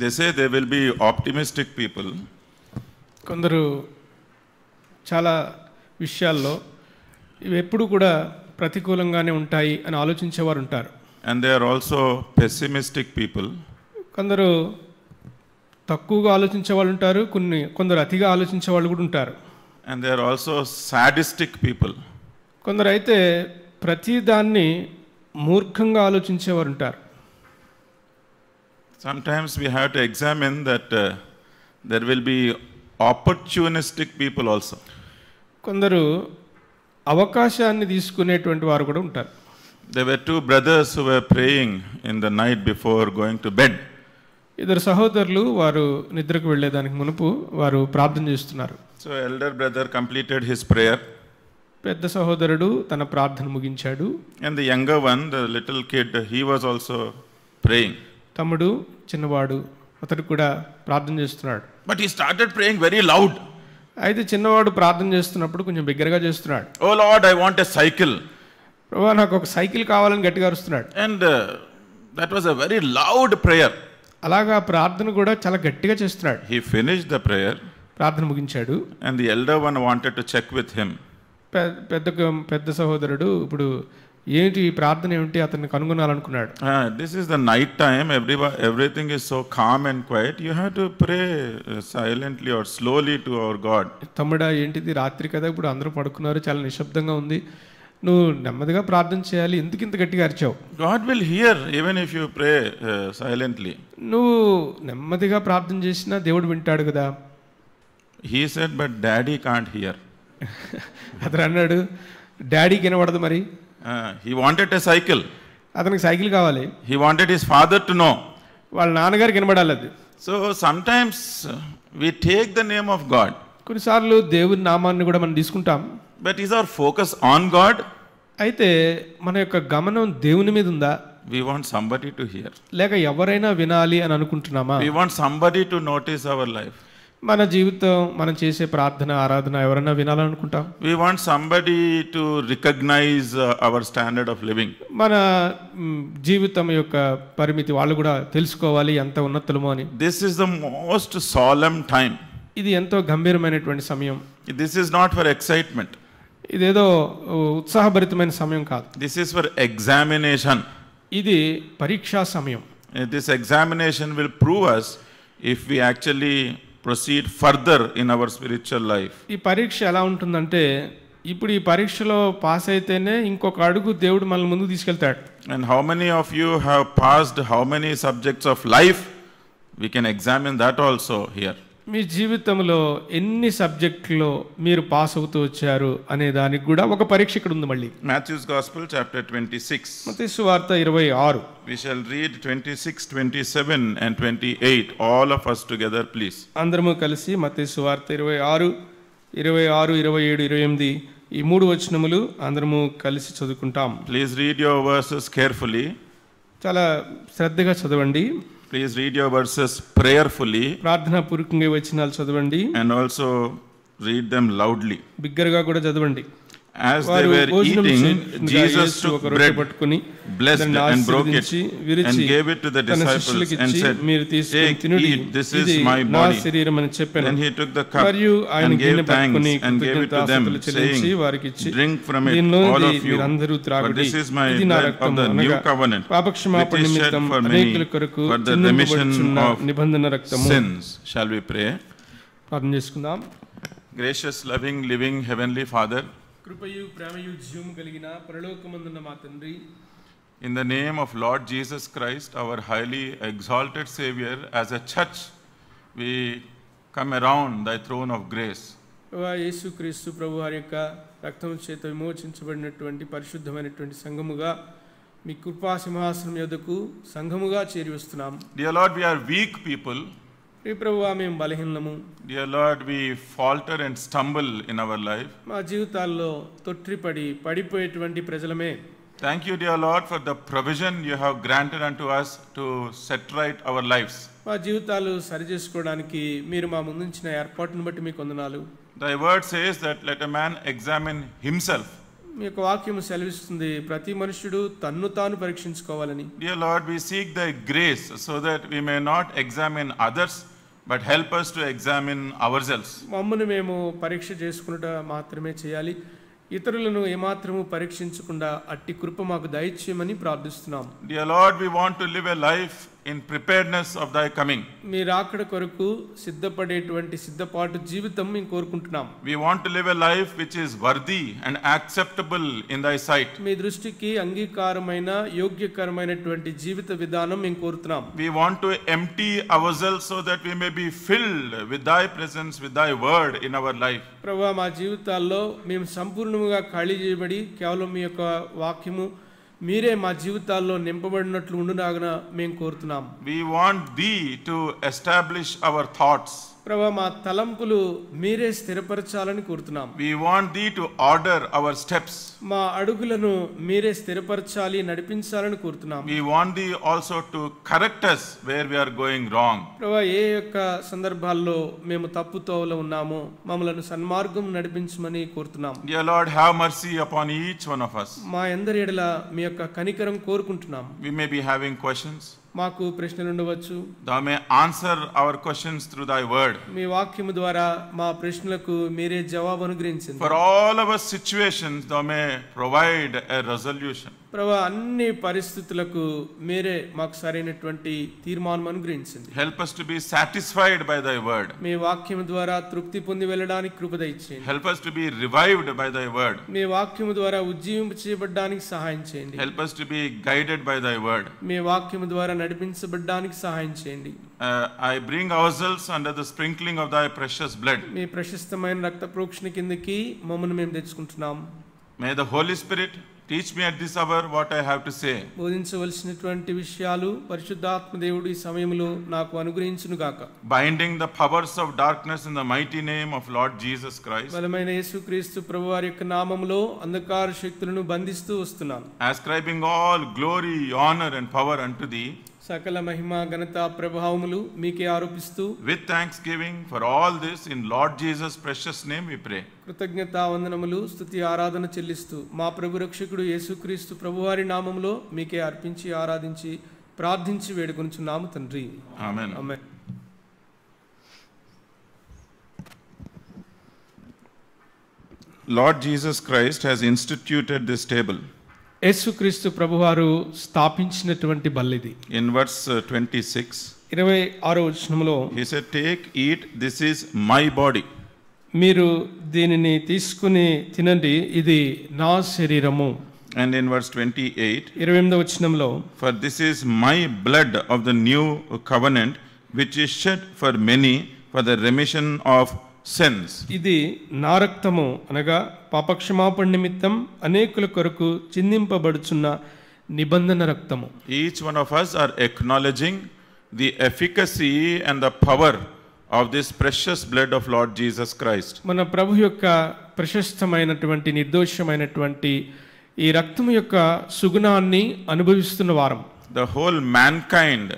They say they will be optimistic people కొందరు చాలా విషయాల్లో ఇవి ఎప్పుడు కూడా ప్రతికూలంగానే ఉంటాయి అని ఆలోచించేవారు ఉంటారు and they are also pessimistic people కొందరు తక్కువగా ఆలోచించే వాళ్ళు ఉంటారు కొన్ని కొందరు అతిగా ఆలోచించే వాళ్ళు కూడా ఉంటారు and they are also sadistic people కొందరు అయితే ప్రతి మూర్ఖంగా ఆలోచించేవారు ఉంటారు sometimes we have to examine that uh, there will be opportunistic people also. కొందరు అవకాశాన్ని తీసుకునేటువంటి వారు కూడా ఉంటారు they were two brothers who were praying in the night before going to bed ఇద్దరు సహోదరులు వారు నిద్రకు వెళ్ళేదానికి మునుపు వారు ప్రార్థన చేస్తున్నారు so elder brother completed his prayer పెద్ద సహోదరుడు తన ప్రార్థన ముగించాడు and the younger one the little kid he was also praying తమ్ముడు చిన్నవాడు అతడు కూడా ప్రార్థన చేస్తున్నాడు బట్ ఈ స్టార్టెడ్ ప్రేయింగ్ వెరీ లౌడ్ అయితే చిన్నవాడు ప్రార్థన చేస్తున్నప్పుడు కొంచెం బిగ్గరగా చేస్తున్నాడు O Lord I want a cycle ప్రభా నాకు ఒక సైకిల్ కావాలని గట్టిగా అరుస్తున్నాడు and that was a very loud prayer అలాగా ప్రార్థన కూడా చాలా గట్టిగా చేస్తున్నాడు హీ ఫినిష్ ద ప్రేయర్ ప్రార్థన ముగించాడు and the elder one wanted to check with him పెద్ద పెద్ద సహోదరుడు ఇప్పుడు ఏంటి ఈ ప్రార్థన ఏమిటి అతన్ని కనుగొనాలనుకున్నాడు this is the night time every everything is so calm and quiet you have to pray silently or slowly to our God తమ్ముడా ఏంటిది రాత్రి కదా ఇప్పుడు అందరూ పడుకున్నారు చాలా నిశ్శబ్దంగా ఉంది నువ్వు నెమ్మదిగా ప్రార్థన చేయాలి ఎందుకు ఇంత గట్టిగా అరిచావు God will hear even if you pray silently నువ్వు నెమ్మదిగా ప్రార్థన చేసినా దేవుడు వింటాడు కదా he said but daddy can't hear అతను అన్నాడు డాడీకి వినబడదు మరి హీ వాంటెడ్ ఎ సైకిల్ అతనికి సైకిల్ కావాలి he wanted his father to know వాళ్ళ నాన్నగారికి వినబడాలి అది so sometimes we take the name of God కొన్నిసార్లు దేవుని నామాన్ని కూడా మనం తీసుకుంటాం but is our focus on God అయితే మన యొక్క గమనం దేవుని మీద ఉందా we want somebody to hear లేక ఎవరైనా వినాలి అని అనుకుంటున్నామా we want somebody to notice our life మన జీవితం మనం చేసే ప్రార్థన ఆరాధన ఎవరైనా వినాలనుకుంటాం we want somebody to recognise our standard of living మన జీవితం యొక్క పరిమితి వాళ్ళు కూడా తెలుసుకోవాలి ఎంత ఉన్నతులమో అని this is the most solemn time ఇది ఎంతో గంభీరమైనటువంటి సమయం this is not for excitement ఇదేదో ఉత్సాహభరితమైన సమయం కాదు దిస్ ఇస్ ఫర్ ఎగ్జామినేషన్ ఇది పరీక్షా సమయం this examination will prove us if we actually proceed further in our spiritual life ఈ పరీక్ష ఎలా ఉంటుందంటే ఇప్పుడు ఈ పరీక్షలో పాస్ అయితేనే ఇంకొక అడుగు దేవుడు మన ముందుకు తీసుకెళ్తాడు and how many of you have passed how many subjects of life we can examine that also here మీ జీవితంలో ఎన్ని సబ్జెక్టులో మీరు పాస్ అవుతూ వచ్చారు అనే దానికి కూడా ఒక పరీక్ష ఇక్కడ ఉంది మళ్ళీ Matthew's gospel chapter twenty six మతి వార్త ఇరవై ఆరు we shall read twenty six twenty seven and twenty eight all of us together please అందరము కలిసి మతీసు వార్త ఇరవై ఆరు ఇరవై ఆరు ఇరవై ఏడు ఇరవై ఎనిమిది ఈ మూడు వచనములు అందరము కలిసి చదువుకుంటాం please read your verses carefully చాలా శ్రద్ధగా చదవండి please read your verses prayerfully పూర్వకంగా వచ్చినాలు చదవండి and also read them loudly బిగ్గరగా కూడా చదవండి as they were eating, Jesus took bread, blessed and broke it, and gave it to the disciples and said, Take, eat, this is my body. and he took the cup and gave thanks and gave it to them, saying, Drink from it, all of you, for this is my blood of the new covenant, which is shed for many for the remission of sins. Shall we pray? Gracious, loving, living Heavenly Father, కృపయు ప్రేమయు జీవము కలిగిన పరలోకమందున్న మా తండ్రి in the name of Lord Jesus Christ our highly exalted saviour as a church we come around thy throne of grace యేసు క్రీస్తు ప్రభు వారి యొక్క రక్తం చేత విమోచించబడినటువంటి పరిశుద్ధమైనటువంటి సంఘముగా మీ కృపా సింహాసనం యొక్కకు సంఘముగా చేరి వస్తున్నాం dear Lord we are weak people ప్రభువా మేము బలహీనము dear Lord we falter and stumble in our life మా జీవితాల్లో తొట్టిపడి పడిపోయేటువంటి ప్రజలమే thank you dear Lord for the provision you have granted and to us to set right our lives మా జీవితాలు సరి చేసుకోవడానికి మీరు మా ముందుంచిన ఏర్పాటును బట్టి మీకు వందనాలు the word says that let a man examine himself మీ యొక్క వాక్యం సెలవిస్తుంది ప్రతి మనుషుడు తన్ను తాను పరీక్షించుకోవాలని dear Lord we seek the grace so that we may not examine others but help us to examine ourselves మమ్మల్ని మేము పరీక్ష చేసుకున్నట మాత్రమే చేయాలి ఇతరులను ఏమాత్రము పరీక్షించకుండా అట్టి కృప మాకు దయచేయమని ప్రార్థిస్తున్నాం dear Lord we want to live a life in preparedness of thy coming. We want to live a life which is worthy and acceptable in thy sight. We want to empty ourselves so that we may be filled with thy presence with thy word in our life. ప్రభువా మా జీవితాల్లో మేము సంపూర్ణంగా ఖాళీ చేయబడి కేవలం మీ యొక్క వాక్యము మీరే మా జీవితాల్లో నింపబడినట్లు ఉండునాగన మేము కోరుతున్నాం we want thee to establish our thoughts ప్రభా మా తలంపులు మీరే స్థిరపరచాలని కోరుతున్నాం we want thee to order our steps మా అడుగులను మీరే స్థిరపరచాలి నడిపించాలని కోరుతున్నాం we want thee also to correct us where we are going wrong ప్రభా ఏ యొక్క సందర్భాల్లో మేము తప్పు తోవలో ఉన్నాము మమ్మలను సన్మార్గం నడిపించమని కోరుతున్నాం dear Lord have mercy upon each one of us మా అందరి ఎడల మీ యొక్క కనికరం కోరుకుంటున్నాం we may be having questions మాకు ప్రశ్నలు ఉండవచ్చు thou may answer our questions through thy word మీ వాక్యము ద్వారా మా ప్రశ్నలకు మీరే జవాబు అనుగ్రహించండి for all our situations thou may provide a resolution ప్రభా అన్ని పరిస్థితులకు మీరే మాకు సరైనటువంటి తీర్మానం అనుగ్రహించింది help us to be satisfied by thy word మీ వాక్యం ద్వారా తృప్తి పొంది వెళ్ళడానికి కృప దయచేయండి help us to be revived by thy word మీ వాక్యం ద్వారా ఉజ్జీవించబడడానికి సహాయం చేయండి help us to be guided by thy word మీ వాక్యం ద్వారా నడిపించబడడానికి సహాయం చేయండి I bring ourselves under the sprinkling of thy precious blood మీ ప్రశస్తమైన రక్త ప్రోక్షణ కిందకి మమ్మల్ని మేము తెచ్చుకుంటున్నాం may the Holy Spirit teach me at this hour what I have to say బోధించవలసినటువంటి విషయాలు పరిశుద్ధాత్మ దేవుడు ఈ సమయంలో నాకు అనుగ్రహించును గాక binding the powers of darkness in the mighty name of Lord Jesus Christ బలమైన యేసుక్రీస్తు ప్రభువారి యొక్క నామములో అంధకార శక్తులను బంధిస్తూ వస్తున్నాను ascribing all glory honour and power unto thee సకల మహిమ ఘనత ప్రభావములు మీకే ఆరోపిస్తూ with thanksgiving for all this in Lord Jesus precious name we pray కృతజ్ఞత వందనములు స్తుతి ఆరాధన చెల్లిస్తూ మా ప్రభు రక్షకుడు యేసుక్రీస్తు ప్రభువారి నామములో మీకే అర్పించి ఆరాధించి ప్రార్థించి వేడుకొనుచున్నాము తండ్రి ఆమేన్ ఆమేన్ Lord Jesus Christ has instituted this table యేసుక్రీస్తు ప్రభువారు స్థాపించినటువంటి బల్లిది ఇన్ వర్స్ ట్వంటీ సిక్స్ ఇరవై ఆరో వచనంలో he said take eat this is my body మీరు దీనిని తీసుకుని తినండి ఇది నా శరీరము and in verse twenty eight ఇరవై ఎనిమిదో వచనంలో for this is my blood of the new covenant which is shed for many for the remission of sins ఇది నా రక్తము అనగా పాపక్షమాపణ నిమిత్తం అనేకుల కొరకు చిందింపబడుచున్న నిబంధన రక్తము each one of us are acknowledging the efficacy and the power of this precious blood of Lord Jesus Christ మన ప్రభు యొక్క ప్రశస్తమైనటువంటి నిర్దోషమైనటువంటి ఈ రక్తం యొక్క సుగుణాన్ని అనుభవిస్తున్న వారం the whole mankind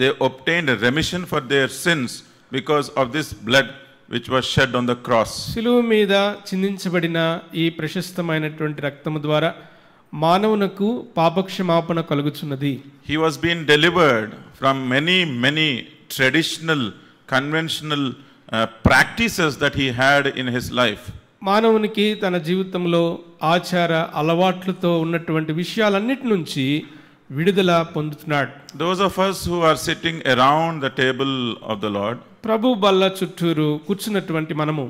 they obtain remission for their sins because of this blood which was shed on the cross సిలువ మీద చిందించబడిన ఈ ప్రశస్తమైనటువంటి రక్తము ద్వారా మానవునకు పాపక్షమాపణ కలుగుచున్నది he was been delivered from many many traditional conventional practices that he had in his life మానవునికి తన జీవితంలో ఆచార అలవాట్లతో ఉన్నటువంటి విషయాలన్నిటి నుంచి విడుదల పొందుతున్నాడు those of us who are sitting around the table of the Lord ప్రభు బల్ల చుట్టూరు కూర్చున్నటువంటి మనము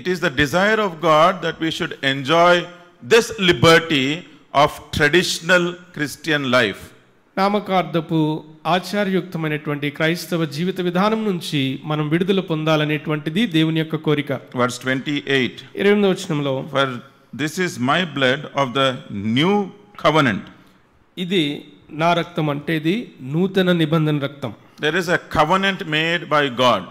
it is the desire of God that we should enjoy this liberty of traditional Christian life నామకార్థపు ఆచార్యుక్తమైనటువంటి క్రైస్తవ జీవిత విధానం నుంచి మనం విడుదల పొందాలనేటువంటిది దేవుని యొక్క కోరిక వర్స్ ట్వంటీ ఎయిట్ ఇరవై వచ్చినంలో for this is my blood of the new covenant ఇది నా రక్తం అంటే ఇది నూతన నిబంధన రక్తం there is a covenant made by God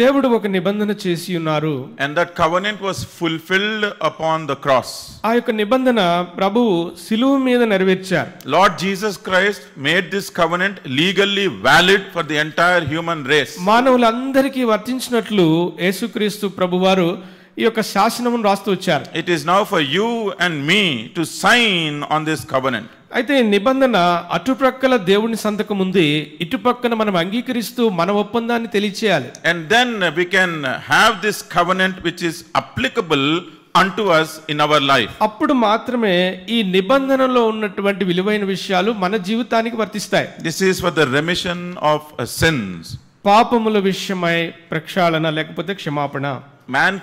దేవుడు ఒక నిబంధన చేసి ఉన్నారు and that covenant was fulfilled upon the cross ఆ యొక్క నిబంధన ప్రభువు సిలువు మీద నెరవేర్చారు Lord Jesus Christ made this covenant legally valid for the entire human race మానవులందరికీ వర్తించినట్లు యేసుక్రీస్తు ప్రభువారు ఈ యొక్క శాసనమును రాస్తూ వచ్చారు it is now for you and me to sign on this covenant అయితే నిబంధన అటుప్రక్కల దేవుని సంతకం ఉంది ఇటుపక్కన మనం అంగీకరిస్తూ మన ఒప్పందాన్ని తెలియచేయాలి and then we can have this covenant which is applicable unto us in our life అప్పుడు మాత్రమే ఈ నిబంధనలో ఉన్నటువంటి విలువైన విషయాలు మన జీవితానికి వర్తిస్తాయి this is for the remission of sins పాపముల విషయమై ప్రక్షాళన లేకపోతే క్షమాపణ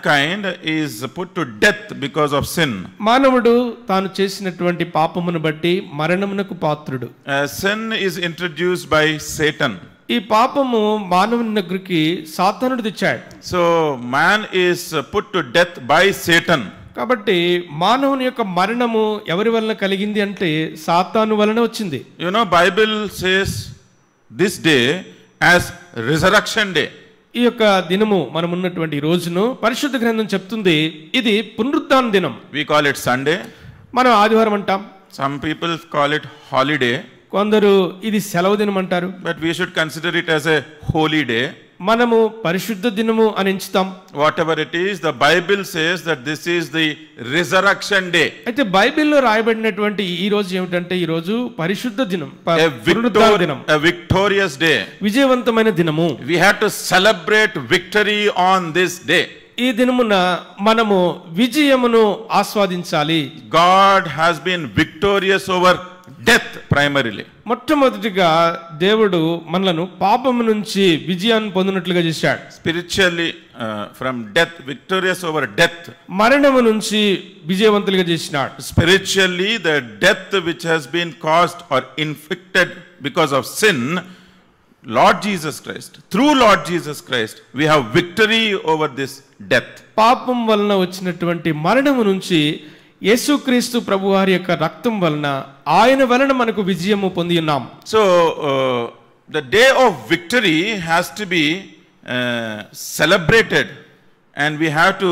kind is put to death because of sin మానవుడు తాను చేసినటువంటి పాపమును బట్టి మరణమునకు పాత్రుడు sin uh, is introduce by Satan ఈ పాపము మానవుని దగ్గరికి సాతానుడు తెచ్చాడు so man is put to death by Satan కాబట్టి మానవుని యొక్క మరణము ఎవరి వలన కలిగింది అంటే సాతాను వలన వచ్చింది you know Bible says this day as resurrection day ఈ యొక్క దినము మనం ఉన్నటువంటి రోజును పరిశుద్ధ గ్రంథం చెప్తుంది ఇది పునరుద్ధాన దినం వి కాల్ ఇట్ సండే మనం ఆదివారం అంటాం some people call it holiday కొందరు ఇది సెలవు దినం అంటారు but we should consider it as a holy day మనము పరిశుద్ధ దినము అని ఎంచుతాం whatever it is the Bible says that this is the resurrection day అయితే బైబిల్లో రాయబడినటువంటి ఈ రోజు ఏమిటంటే ఈ రోజు పరిశుద్ధ దినం దినం విక్టోరియస్ డే విజయవంతమైన దినము we have to celebrate victory on this day ఈ దినమున మనము విజయమును ఆస్వాదించాలి God has been victorious over death primarily మొట్టమొదటిగా దేవుడు మనలను పాపం నుంచి విజయాన్ని పొందినట్లుగా చేశాడు spiritually from death victorious over death మరణము నుంచి విజయవంతులుగా చేసినాడు spiritually the death which has been caused or infected because of sin Lord Jesus Christ through Lord Jesus Christ we have victory over this death పాపం వలన వచ్చినటువంటి మరణము నుంచి యేసుక్రీస్తు ప్రభు వారి యొక్క రక్తం వలన ఆయన వలన మనకు విజయము పొంది ఉన్నాం so the day of victory has to be celebrated and we have to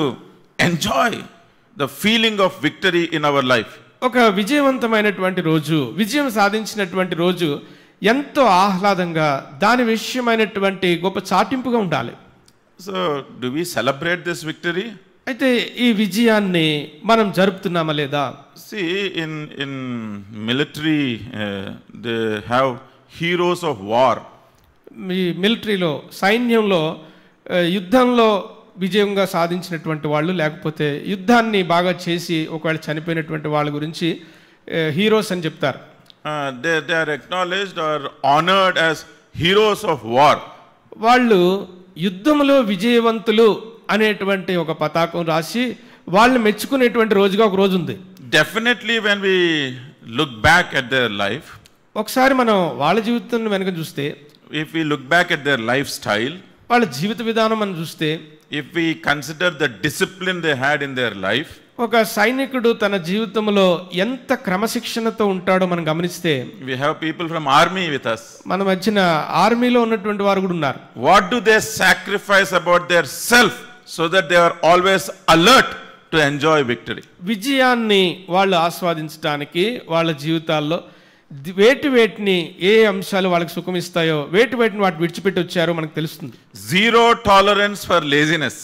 enjoy the feeling of victory in our life ఒక విజయవంతమైనటువంటి రోజు విజయం సాధించినటువంటి రోజు ఎంతో ఆహ్లాదంగా దాని విషయమైనటువంటి గొప్ప చాటింపుగా ఉండాలి so do we celebrate this victory అయితే ఈ విజయాన్ని మనం జరుపుతున్నామా లేదా see in in military they have heroes of war మీ మిలిటరీలో సైన్యంలో యుద్ధంలో విజయంగా సాధించినటువంటి వాళ్ళు లేకపోతే యుద్ధాన్ని బాగా చేసి ఒకవేళ చనిపోయినటువంటి వాళ్ళ గురించి హీరోస్ అని చెప్తారు they they are acknowledged or honoured as heroes of war వాళ్ళు యుద్ధంలో విజయవంతులు అనేటువంటి ఒక పతాకం రాసి వాళ్ళని మెచ్చుకునేటువంటి రోజుగా ఒక రోజు ఉంది definitely when we look back at their life ఒకసారి మనం వాళ్ళ జీవితం వెనక చూస్తే if we look back at their lifestyle వాళ్ళ జీవిత విధానం మనం చూస్తే if we consider the discipline they had in their life ఒక సైనికుడు తన జీవితంలో ఎంత క్రమశిక్షణతో ఉంటాడో మనం గమనిస్తే we have people from army with us మన మధ్యన ఆర్మీలో ఉన్నటువంటి వారు కూడా ఉన్నారు what do they sacrifice about there self so that they are always alert to enjoy victory విజయాన్ని వాళ్ళు ఆస్వాదించడానికి వాళ్ళ జీవితాల్లో వేటి వేటిని ఏ అంశాలు వాళ్ళకి సుఖం ఇస్తాయో వేటి వేటిని వాటి విడిచిపెట్టి వచ్చారో మనకు తెలుస్తుంది జీరో టాలరెన్స్ ఫర్ లేజినెస్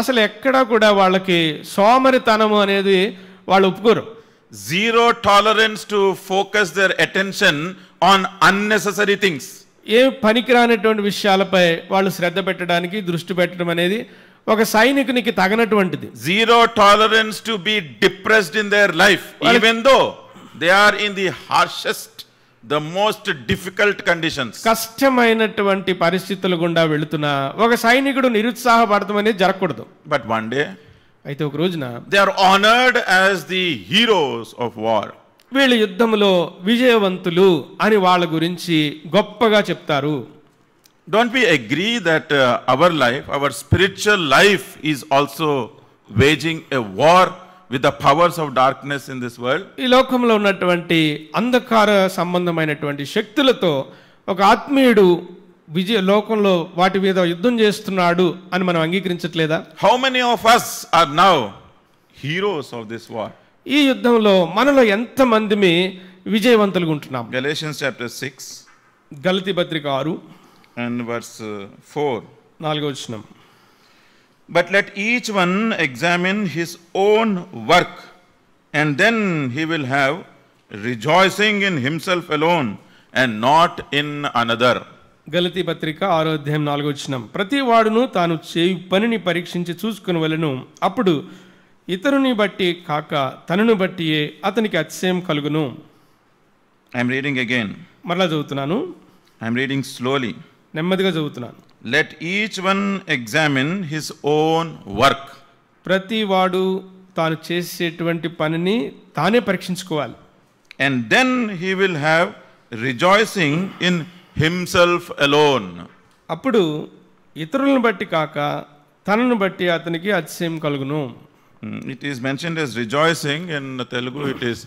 అసలు ఎక్కడా కూడా వాళ్ళకి సోమరితనం అనేది వాళ్ళు ఒప్పుకోరు zero tolerance to focus their attention on unnecessary things ఏ పనికిరానటువంటి విషయాలపై వాళ్ళు శ్రద్ధ పెట్టడానికి దృష్టి పెట్టడం అనేది ఒక సైనికునికి తగినటువంటిది zero tolerance to be depressed in their life even though they are in the harshest the most difficult conditions కష్టమైనటువంటి పరిస్థితుల గుండా వెళుతున్న ఒక సైనికుడు నిరుత్సాహపడటం అనేది జరగకూడదు బట్ వన్ డే అయితే ఒక రోజున they are honoured as the heroes of war వీళ్ళు యుద్ధంలో విజయవంతులు అని వాళ్ళ గురించి గొప్పగా చెప్తారు don't we agree that our life our spiritual life life also waging a war with the powers of darkness in this world ఈ లోకంలో ఉన్నటువంటి అంధకార సంబంధమైనటువంటి శక్తులతో ఒక ఆత్మీయుడు విజయ లోకంలో వాటి మీద యుద్ధం చేస్తున్నాడు అని మనం అంగీకరించట్లేదా how many of us are now heroes of this war ఈ యుద్ధంలో మనలో ఎంత మందిమి విజయవంతులుగా ఉంటున్నాం గలేషియన్స్ చాప్టర్ సిక్స్ గలతి పత్రిక ఆరు అండ్ వర్స్ ఫోర్ నాలుగో వచనం but let each one examine his own work and then he will have rejoicing in himself alone and not in another గలతి పత్రిక ఆరోధ్యాయం నాలుగో వచనం ప్రతి వాడును తాను చేయి పనిని పరీక్షించి చూసుకుని వెళ్ళను అప్పుడు ఇతరుని బట్టి కాక తనను బట్టియే అతనికి అతిశయం కలుగును ఐఎమ్ రీడింగ్ అగైన్ మరలా చదువుతున్నాను ఐఎమ్ రీడింగ్ స్లోలీ నెమ్మదిగా చదువుతున్నాను let each one examine his own work ప్రతి వాడు తాను చేసేటువంటి పనిని తానే పరీక్షించుకోవాలి and then he will have rejoicing in himself alone అప్పుడు ఇతరులను బట్టి కాక తనను బట్టి అతనికి అతిశయం కలుగును it is mention is rejoicing in Telugu it is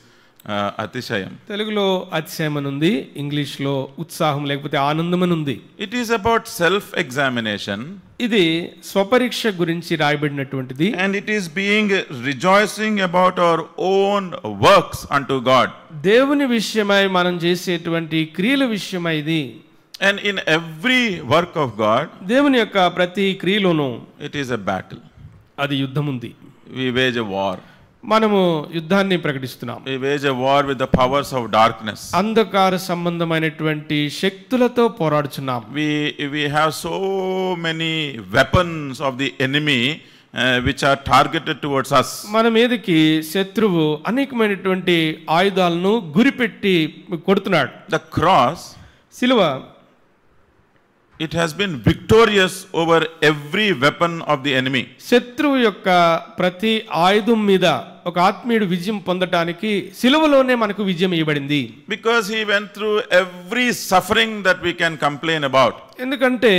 అతిశయం తెలుగులో అతిశయం అని ఉంది ఇంగ్లీష్లో ఉత్సాహం లేకపోతే ఆనందం అని ఉంది it is about self examination ఇది స్వపరీక్ష గురించి రాయబడినటువంటిది and it is being rejoicing about our own works అంటూ గాడ్ దేవుని విషయమై మనం చేసేటువంటి క్రియల విషయమై ఇది and in every work of God దేవుని యొక్క ప్రతి క్రియలోనూ ఇట్ ఈస్ అ బ్యాటిల్ అది యుద్ధం ఉంది వి వేజ్ అ వార్ మనము యుద్ధాన్ని ప్రకటిస్తున్నాం ఈ wage war with the powers of darkness అంధకార సంబంధమైనటువంటి శక్తులతో పోరాడుచున్నాం we we have so many weapons of the enemy which are targeted towards us మన మీదకి శత్రువు అనేకమైనటువంటి ఆయుధాలను గురిపెట్టి కొడుతున్నాడు ద క్రాస్ సిలువ it has been victorious over every weapon of the enemy శత్రువు యొక్క ప్రతి ఆయుధం మీద ఒక ఆత్మీయుడు విజయం పొందటానికి సిలువలోనే మనకు విజయం ఇవ్వబడింది because he went through every suffering that we can complain about ఎందుకంటే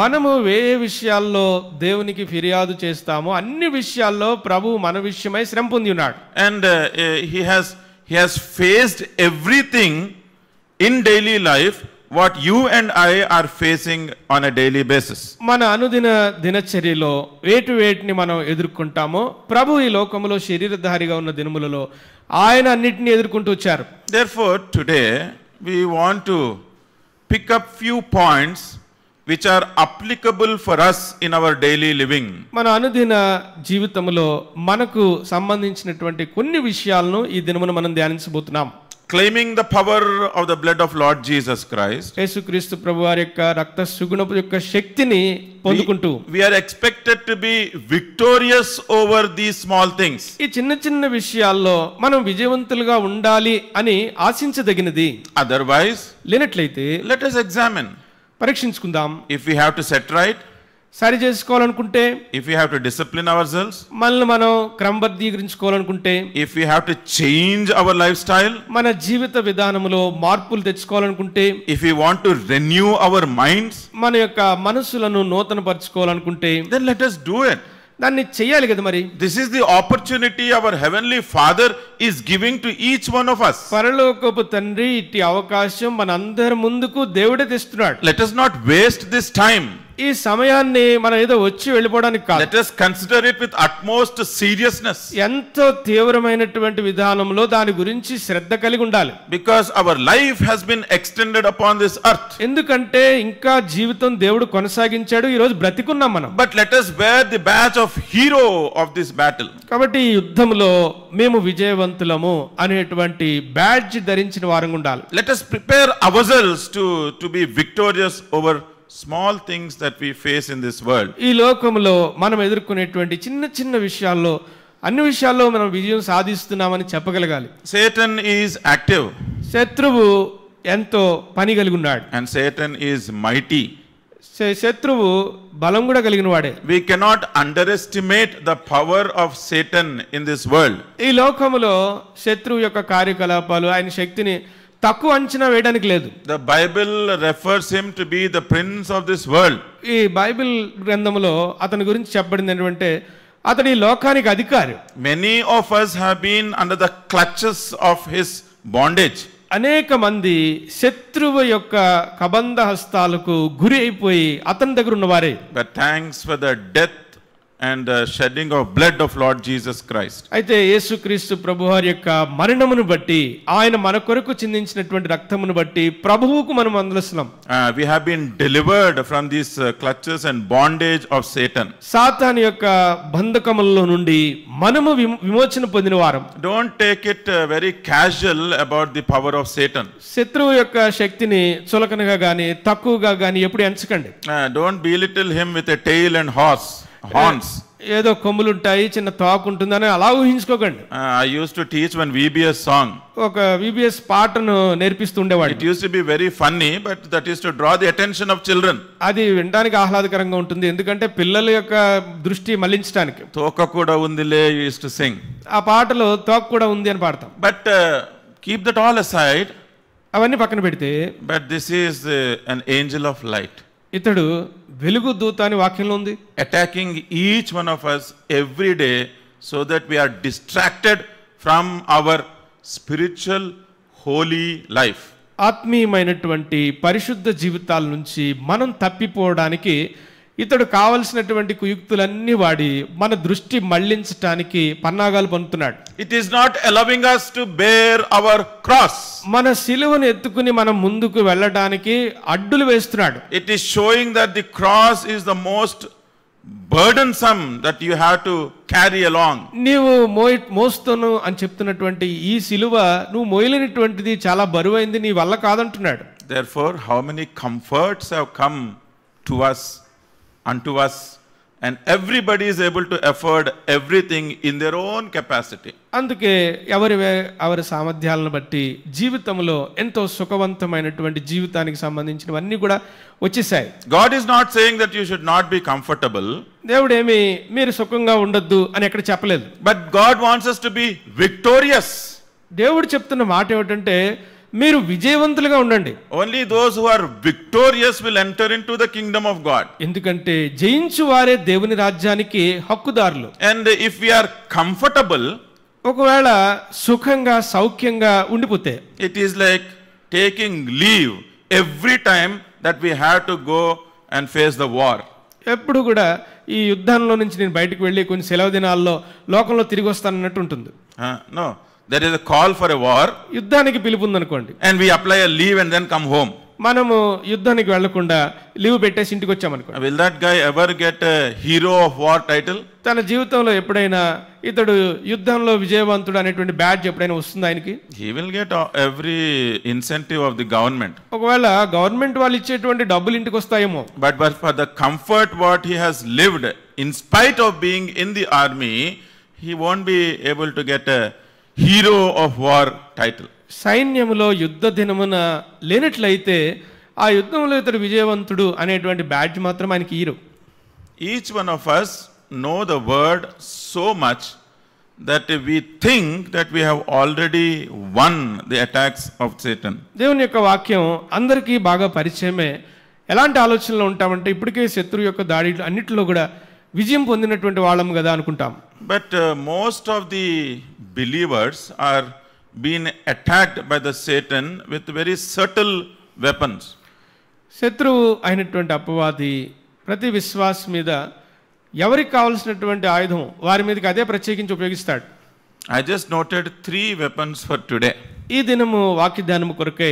మనము ఏ విషయాల్లో దేవునికి ఫిర్యాదు చేస్తామో అన్ని విషయాల్లో ప్రభు మన విషయమై శ్రమ పొంది ఉన్నాడు and he has he has faced everything in daily life what you and I are facing on a daily basis మన అనుదిన దినచర్యలో వేటు వేటిని మనం ఎదుర్కొంటామో ప్రభు ఈ లోకంలో శరీరధారిగా ఉన్న దినములలో ఆయన అన్నిటిని ఎదుర్కొంటూ వచ్చారు therefore today we want to pick up few points which are applicable for us in our daily living మన అనుదిన జీవితంలో మనకు సంబంధించినటువంటి కొన్ని విషయాలను ఈ దినమును మనం ధ్యానించబోతున్నాం claiming the power of the blood of Lord Jesus Christ యేసుక్రీస్తు ప్రభు వారి యొక్క రక్త సుగుణపు యొక్క శక్తిని పొందుకుంటూ we are expected to be victorious over the small things ఈ చిన్న చిన్న విషయాల్లో మనం విజయవంతులుగా ఉండాలి అని ఆశించదగినది అదర్వైజ్ లేనట్లయితే లెట్ అస్ ఎగ్జామిన్ పరీక్షించుకుందాం if you have to set right సరి చేసుకోవాలనుకుంటే if you have to discipline ourselves మనల్ని మనం క్రమబద్ధీకరించుకోవాలనుకుంటే if you have to change our lifestyle మన జీవిత విధానంలో మార్పులు తెచ్చుకోవాలనుకుంటే if you want to renew our minds మన యొక్క మనసులను నూతన పరచుకోవాలనుకుంటే then let us do it దాన్ని చేయాలి కదా మరి this is the opportunity our heavenly father is giving to each one of us పరలోకపు తండ్రి ఇట్టి అవకాశం మనందరి ముందుకు దేవుడే తెస్తున్నాడు let us not waste this time ఈ సమయాన్ని మనం ఏదో వచ్చి వెళ్ళిపోవడానికి కాదు let us consider it with utmost seriousness ఎంతో తీవ్రమైనటువంటి విధానంలో దాని గురించి శ్రద్ధ కలిగి ఉండాలి because our life has been extended upon this earth ఎందుకంటే ఇంకా జీవితం దేవుడు కొనసాగించాడు ఈ రోజు బ్రతికున్నాం మనం but let us wear the badge of hero of this battle కాబట్టి ఈ యుద్ధంలో మేము విజయవంతులము అనేటువంటి బ్యాడ్జ్ ధరించిన వారంగా ఉండాలి let us prepare our to to be victorious over small things that we face in this world ఈ లోకంలో మనం ఎదుర్కొనేటువంటి చిన్న చిన్న విషయాల్లో అన్ని విషయాల్లో మనం విజయం సాధిస్తున్నామని చెప్పగలగాలి సేటన్ ఈజ్ యాక్టివ్ శత్రువు ఎంతో పని కలిగి ఉన్నాడు అండ్ సేటన్ ఈజ్ మైటీ శత్రువు బలం కూడా కలిగిన వాడే we cannot underestimate the power of Satan in this world ఈ లోకంలో శత్రువు యొక్క కార్యకలాపాలు ఆయన శక్తిని తక్కువ అంచనా వేయడానికి లేదు the Bible refers him to be the prince of this world ఈ బైబిల్ గ్రంథంలో అతని గురించి చెప్పబడింది ఏంటంటే అతడి లోకానికి అధికారి many of us have been under the clutches of his bondage అనేక మంది శత్రువు యొక్క కబంధ హస్తాలకు గురి అయిపోయి అతని దగ్గర ఉన్నవారే but thanks for the death and the uh, shedding of blood of Lord Jesus Christ. Aite Yesu Christu Prabhu Hariyaka Marinamunu Batti Ayana Manakoraku Chindinchinatuvanti Rakthamunu Batti Prabhuku Manam Andalasnam. We have been delivered from these uh, clutches and bondage of Satan. Satan Yaka Bandakamallo Nundi Manamu Vimochana Pondinavaram. Don't take it uh, very casual about the power of Satan. Shatru Yaka Shaktini Cholakanaga Gani Takkuga Gani Eppudu Enchukandi. Don't belittle him with a tail and horse. Horns ఏదో కొమ్ములు ఉంటాయి చిన్న తాకు ఉంటుందని అలా ఊహించుకోకండి I used to teach one VBS song ఒక VBS పాటను నేర్పిస్తుండేవాడు it used to be very funny but that is to draw the attention of children అది వినడానికి ఆహ్లాదకరంగా ఉంటుంది ఎందుకంటే పిల్లల యొక్క దృష్టి మళ్లించడానికి తోక కూడా ఉంది లే యూస్ టు సింగ్ ఆ పాటలో తోక కూడా ఉంది అని పాడతాం but keep that all aside అవన్నీ పక్కన పెడితే but this is an angel of light ఇతడు వెలుగు దూత అని వాక్యంలో ఉంది attacking each one of us every day so that we're distracted from our spiritual holy life ఆత్మీయమైనటువంటి పరిశుద్ధ జీవితాల నుంచి మనం తప్పిపోవడానికి ఇతడు కావలసినటువంటి కుయుక్తులన్నీ వాడి మన దృష్టి మళ్లించటానికి పన్నాగాలు పంపుతున్నాడు it is not allowing us to bear our cross మన సిలువను ఎత్తుకుని మనం ముందుకు వెళ్ళడానికి అడ్డులు వేస్తున్నాడు it is showing that the cross is the most some that you have to carry along నీవు మోయి మోస్తాను అని చెప్తున్నటువంటి ఈ సిలువ నువ్వు మోయలేనటువంటిది చాలా బరువైంది నీ వల్ల కాదంటున్నాడు therefore how many comforts have come to us and to us and everybody is able to afford everything in their own capacity అందుకే ఎవరి ఎవరి సామర్థ్యాలను బట్టి జీవితంలో ఎంతో సుఖవంతమైనటువంటి జీవితానికి సంబంధించినవన్నీ కూడా వచ్చేసాయి God is not saying that you should not be comfortable దేవుడేమి మీరు సుఖంగా ఉండొద్దు అని ఎక్కడ చెప్పలేదు but God wants to be victorious దేవుడు చెప్తున్న మాట ఏమిటంటే మీరు విజయవంతులుగా ఉండండి only those who are victorious will enter into the kingdom of God ఎందుకంటే జయించు వారే దేవుని రాజ్యానికి హక్కుదారులు and if we are comfortable ఒకవేళ సుఖంగా సౌఖ్యంగా ఉండిపోతే it is like taking leave every time that we have to go and face the war ఎప్పుడు కూడా ఈ యుద్ధంలో నుంచి నేను బయటకు వెళ్ళి కొన్ని సెలవు దినాల్లో లోకంలో తిరిగి వస్తానన్నట్టు ఉంటుంది no there is a call for a war యుద్ధానికి పిలుపు ఉందనుకోండి and we apply a leave and then come home మనము యుద్ధానికి వెళ్లకుండా లీవ్ పెట్టేసి ఇంటికి అనుకోండి will that guy ever get hero of war title తన జీవితంలో ఎప్పుడైనా ఇతడు యుద్ధంలో విజయవంతుడు అనేటువంటి బ్యాడ్జ్ ఎప్పుడైనా వస్తుంది ఆయనకి he will get every incentive of the government ఒకవేళ గవర్నమెంట్ వాళ్ళు ఇచ్చేటువంటి డబ్బులు ఇంటికి వస్తాయేమో but but for the comfort what he has lived in spite of being in the army he won't be able to get hero of war title సైన్యములో యుద్ధ దినమున లేనట్లయితే ఆ యుద్ధంలో ఇతడు విజయవంతుడు అనేటువంటి బ్యాడ్జ్ మాత్రం ఆయనకి hero each one of us know the word so much that we think that we have already won the attacks of Satan దేవుని యొక్క వాక్యం అందరికీ బాగా పరిచయమే ఎలాంటి ఆలోచనలు ఉంటామంటే ఇప్పటికే శత్రు యొక్క దాడి అన్నిటిలో కూడా విజయం పొందినటువంటి వాళ్ళం కదా అనుకుంటాం but most of the believers are being attacked by the Satan with very subtle weapons. శత్రువు అయినటువంటి అపవాది ప్రతి విశ్వాస్ మీద ఎవరికి కావాల్సినటువంటి ఆయుధం వారి మీదకి అదే ప్రత్యేకించి ఉపయోగిస్తాడు I just noted three weapons for today ఈ దినము వాక్యధ్యానము కొరకై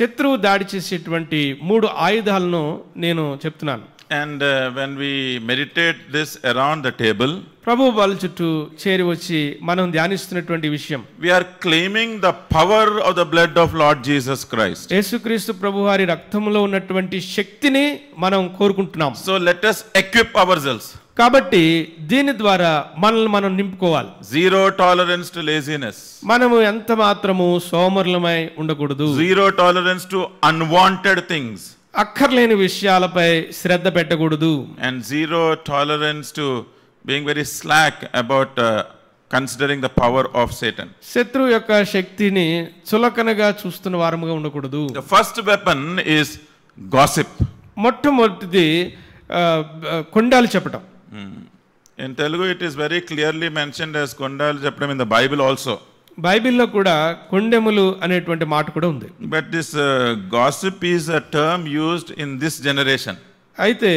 శత్రువు దాడి చేసేటువంటి మూడు ఆయుధాలను నేను చెప్తున్నాను and when we meditate this around the table ప్రభు వాళ్ళ చుట్టూ చేరి వచ్చి మనం ధ్యానిస్తున్నటువంటి విషయం we are claiming the power of the blood of Lord Jesus Christ యేసుక్రీస్తు ప్రభు వారి రక్తంలో ఉన్నటువంటి శక్తిని మనం కోరుకుంటున్నాం so let us equip our selves కాబట్టి దీని ద్వారా మనల్ని మనం నింపుకోవాలి జీరో టాలరెన్స్ టు లేజినెస్ మనము ఎంత మాత్రము సోమరులమై ఉండకూడదు zero tolerance to unwanted things అక్కర్లేని విషయాలపై శ్రద్ధ పెట్టకూడదు and zero tolerance to being very slack about considering the power of Satan శత్రు యొక్క శక్తిని చులకనగా చూస్తున్న వారముగా ఉండకూడదు the first weapon is gossip మొట్టమొదటిది hmm. కొండాలు చెప్పడం in Telugu it is very clearly mentioned as కొండాలు చెప్పడం ఇన్ ద బైబిల్ ఆల్సో బైబిల్లో కూడా కొండెములు అనేటువంటి మాట కూడా ఉంది but this gossip is a term used in this generation అయితే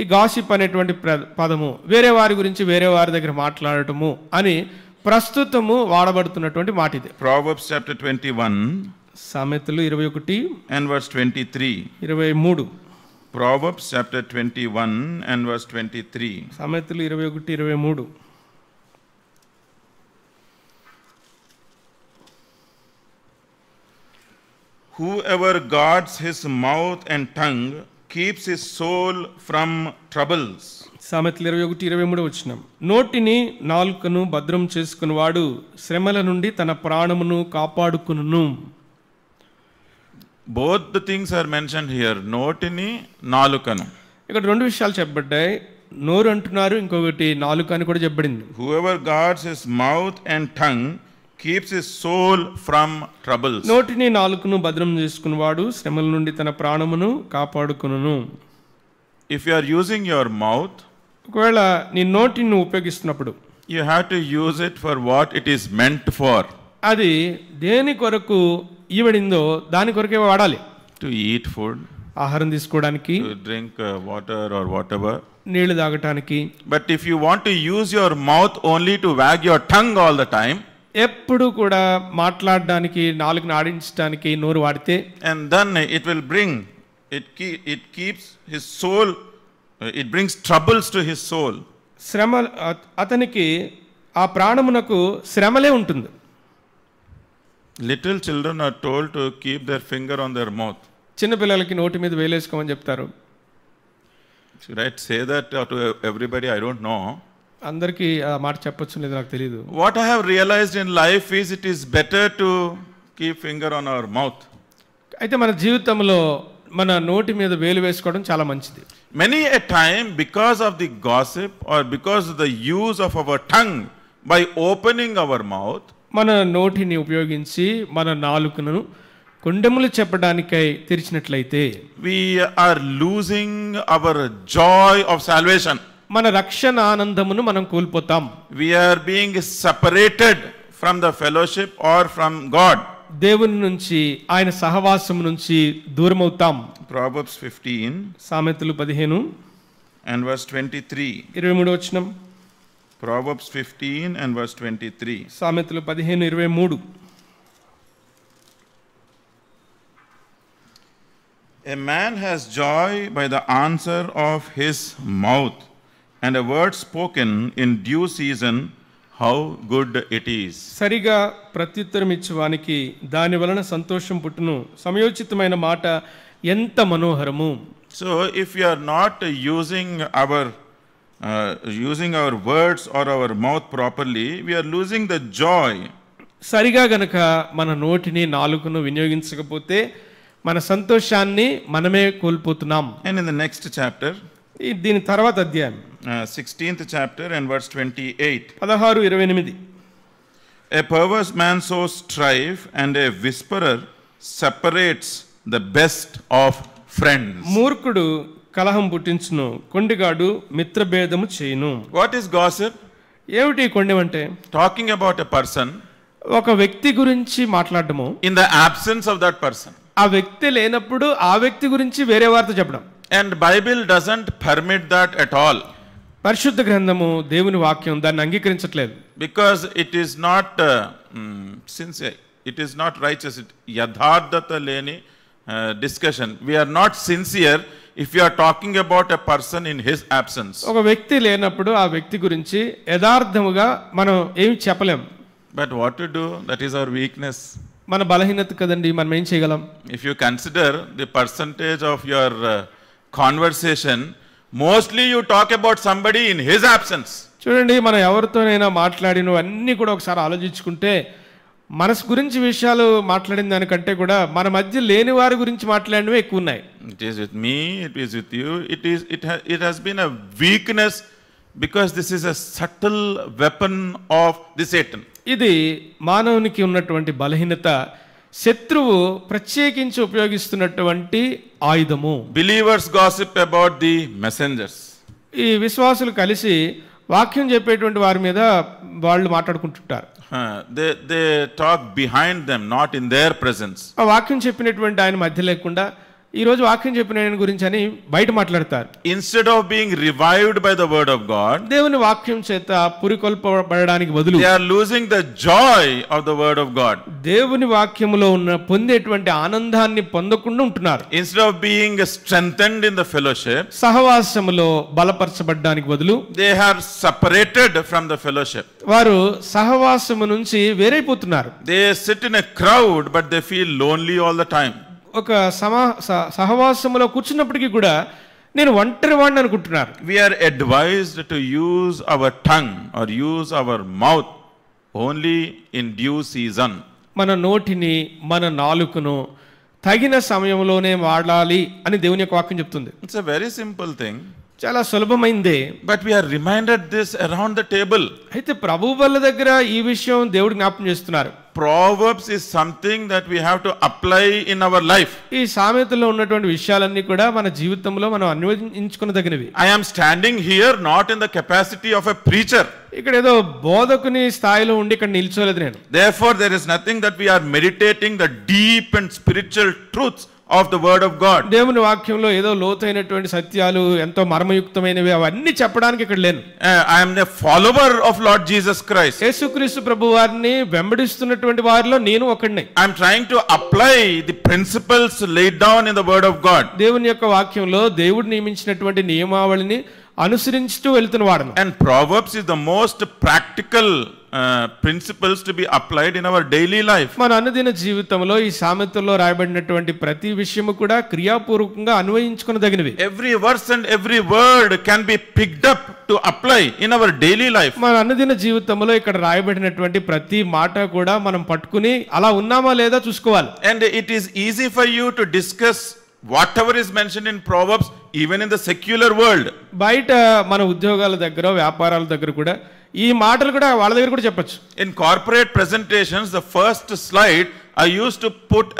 ఈ గాసిప్ అనేటువంటి పదము వేరే వారి గురించి వేరే వారి దగ్గర మాట్లాడటము అని ప్రస్తుతము వాడబడుతున్నటువంటి మాట ఇది ప్రావర్బ్స్ చాప్టర్ 21 సామెతలు 21 and verse 23 23 Proverbs chapter 21 and verse 23 సామెతలు 21 23 Whoever guards his mouth and tongue keeps his soul from troubles సామెతలు ఇరవై ఒకటి ఇరవై మూడు వచ్చినాం నోటిని నాలుకను భద్రం చేసుకున్నవాడు శ్రమల నుండి తన ప్రాణమును కాపాడుకును both the things are mention here నోటిని నాలుకను ఇక్కడ రెండు విషయాలు చెప్పబడ్డాయి నోరు అంటున్నారు ఇంకొకటి నాలుక అని కూడా చెప్పబడింది whoever guards his mouth and tongue keeps his soul from trouble నోటిని నాలుకను భద్రం చేసుకున్నవాడు శ్రమల నుండి తన ప్రాణమును కాపాడుకును if you are using your mouth ఒకవేళ నీ నోటిని నువ్వు ఉపయోగిస్తున్నప్పుడు you have to use it for what it is meant for అది దేని కొరకు ఇవ్వడిందో దాని కొరకే వాడాలి టు ఈట్ ఫుడ్ ఆహారం తీసుకోవడానికి drink water or whatever నీళ్లు తాగటానికి but if you want to use your mouth only to wag your tongue all the time ఎప్పుడు కూడా మాట్లాడడానికి నాలుగు నాడించడానికి నోరు వాడితే and then it will bring it key it keeps his soul it brings troubles to his soul శ్రమ అతనికి ఆ ప్రాణమునకు శ్రమలే ఉంటుంది little children are told to keep their finger on their mouth చిన్నపిల్లలకి నోటి మీద వేలేసుకోమని చెప్తారు right say that to everybody I don't know అందరికీ ఆ మాట చెప్పొచ్చు లేదు నాకు తెలియదు what I have realized in life is it is better to keep finger on our mouth అయితే మన జీవితంలో మన నోటి మీద వేలు వేసుకోవడం చాలా మంచిది many a time because of the gossip or because the use of our tongue by opening our mouth మన నోటిని ఉపయోగించి మన నాలుకను కొండములు చెప్పడానికై తెరిచినట్లయితే we are losing our joy of salvation మన రక్షణ ఆనందమును మనం కోల్పోతాం we're being separated from the fellowship or from God దేవుని నుంచి ఆయన సహవాసం నుంచి దూరం అవుతాం ప్రాబబ్స్ ఫిఫ్టీన్ సామెతలు పదిహేను అండ్ వర్స్ ట్వంటీ త్రీ ఇరవై మూడు వచ్చిన Proverbs fifteen and verse twenty three సామెతలు పదిహేను ఇరవై మూడు a man has joy by the answer of his mouth and a word spoken in due season, how good it is. Sariga pratyuttaram ichchuvaniki dani valana santosham puttunu samayochitamaina So if we are not using our uh, using our words or our mouth properly, we are losing the joy. Sariga ganaka mana notini nalukunu vinyoginchakapothe mana maname kolipothunam. And in the next chapter, దీని తర్వాత అధ్యాయం sixteenth chapter and verse twenty eight పదహారు ఇరవై ఎనిమిది a perverse man sow strife and a whisperer separates the best of friends మూర్ఖుడు కలహం పుట్టించును కొండిగాడు మిత్రభేదము చేయును what is gossip ఏమిటి కొండం అంటే టాకింగ్ అబౌట్ ఎ పర్సన్ ఒక వ్యక్తి గురించి మాట్లాడటము in the absence of that person ఆ వ్యక్తి లేనప్పుడు ఆ వ్యక్తి గురించి వేరే వార్త చెప్పడం and Bible doesn't permit that at all పరిశుద్ధ గ్రంథము దేవుని వాక్యం దాన్ని అంగీకరించట్లేదు because it is not sincere it is not righteous it యథార్థత లేని discussion we're not sincere if you are talking about a person in his absence ఒక వ్యక్తి లేనప్పుడు ఆ వ్యక్తి గురించి యథార్థముగా మనం ఏమి చెప్పలేం but what to do that is our weakness మన బలహీనత కదండి మనం ఏం చేయగలం if you consider the percentage of your conversation mostly you talk about somebody in his absence చూడండి మనం ఎవరితోనైనా మాట్లాడిన అన్నీ కూడా ఒకసారి ఆలోచించుకుంటే మనసు గురించి విషయాలు మాట్లాడిన దానికంటే కూడా మన మధ్య లేని వారి గురించి మాట్లాడినవి ఎక్కువ ఉన్నాయి it is with me it is with you it is it it has been a weakness because this is a subtle weapon of this Satan ఇది మానవునికి ఉన్నటువంటి బలహీనత శత్రువు ప్రత్యేకించి ఉపయోగిస్తున్నటువంటి ఆయుధము believers gossip about the messengers ఈ విశ్వాసులు కలిసి వాక్యం చెప్పేటువంటి వారి మీద వాళ్ళు మాట్లాడుకుంటుంటారు they they talk behind them not in their presence ఆ వాక్యం చెప్పినటువంటి ఆయన మధ్య లేకుండా ఈ రోజు వాక్యం చెప్పిన గురించి అని బయట మాట్లాడతారు instead of being revived by the word of God దేవుని వాక్యం చేత పురికొల్పబడడానికి బదులు they are losing the joy of the word of God దేవుని వాక్యములో ఉన్న పొందేటువంటి ఆనందాన్ని పొందకుండా ఉంటున్నారు instead of being strengthened in the fellowship సహవాసములో బలపరచబడడానికి బదులు they are separated from the fellowship వారు సహవాసము నుంచి వేరైపోతున్నారు they sit in a crowd but they feel lonely all the time ఒక సమా సహవాసంలో కూర్చున్నప్పటికీ కూడా నేను ఒంటరి వాడిని అనుకుంటున్నారు we're advised to use our tongue or use our mouth only in due season మన నోటిని మన నాలుకను తగిన సమయంలోనే వాడాలి అని దేవుని యొక్క వాక్యం చెప్తుంది it's a very simple thing చాలా సులభమైందే but we're reminded this around the table అయితే ప్రభు వల్ల దగ్గర ఈ విషయం దేవుడు జ్ఞాపకం చేస్తున్నారు Proverbs is something that we have to apply in our life ఈ సామెతలో ఉన్నటువంటి విషయాలన్నీ కూడా మన జీవితంలో మనం అన్వయించుకునదగినవి I am standing here not in the capacity of a preacher ఇక్కడ ఏదో బోధకుని స్థాయిలో ఉండి ఇక్కడ నిల్చోలేదు నేను therefore there is nothing that we're meditating the deep and spiritual truths of the word of God దేవుని వాక్యంలో ఏదో లోతైనటువంటి సత్యాలు ఎంతో మర్మయుక్తమైనవి అవన్నీ చెప్పడానికి ఇక్కడ లేను I'm the follower of Lord Jesus Christ యేసుక్రీస్తు ప్రభు వారిని వెంబడిస్తున్నటువంటి వారిలో నేను ఒకడిని I'm trying to apply the principles laid down in the word of God దేవుని యొక్క వాక్యంలో దేవుడు నియమించినటువంటి నియమావళిని అనుసరించుతూ వెళ్తున్న వాడు and Proverbs is the most practical principles to be applied in our daily life మన అనుదిన జీవితంలో ఈ సామెతల్లో రాయబడినటువంటి ప్రతి విషయము కూడా క్రియాపూర్వకంగా అన్వయించుకునదగినవి every verse and every word can be picked up to apply in our daily life మన అనుదిన జీవితంలో ఇక్కడ రాయబడినటువంటి ప్రతి మాట కూడా మనం పట్టుకుని అలా ఉన్నామా లేదా చూసుకోవాలి and it is easy for you to discuss whatever is mention in Proverbs even in the secular world బయట మన ఉద్యోగాల దగ్గర వ్యాపారాల దగ్గర కూడా ఈ మాటలు కూడా వాళ్ళ దగ్గర కూడా చెప్పొచ్చు in corporate presentations the first slide I used to put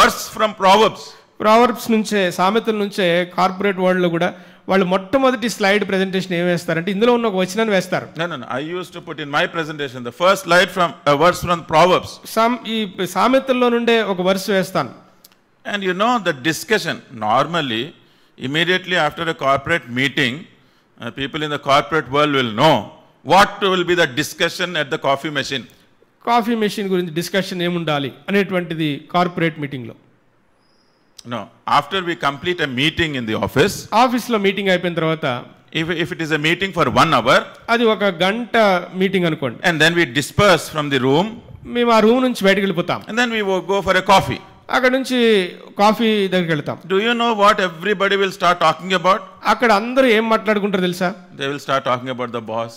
verse from Proverbs Proverbs నుంచే సామెతల నుంచే కార్పొరేట్ లో కూడా వాళ్ళు మొట్టమొదటి స్లైడ్ ప్రెజెంటేషన్ ఏం వేస్తారంటే ఇందులో ఉన్న ఒక వచనాన్ని వేస్తారు I used to put in my presentation the first slide from verse from Proverbs some ఈ సామెతల్లో నుండే ఒక వర్స్ వేస్తాను and you know the discussion normally immediately after a corporate meeting people in the corporate world will know what will be the discussion discussion the coffee machine coffee machine గురించి discussion ఏముండాలి అనేటువంటిది corporate మీటింగ్లో no after we complete a meeting in the office ఆఫీస్లో meeting అయిపోయిన తర్వాత if if it is a meeting for one hour అది ఒక గంట మీటింగ్ అనుకోండి and then we disperse from the room మేము ఆ రూమ్ నుంచి బయటకు వెళ్ళిపోతాం then we go for a coffee అక్కడ నుంచి కాఫీ దగ్గరికి వెళ్తాం do you know what everybody will start talking about అక్కడ అందరూ ఏం మాట్లాడుకుంటారు తెలుసా they will start talking about the boss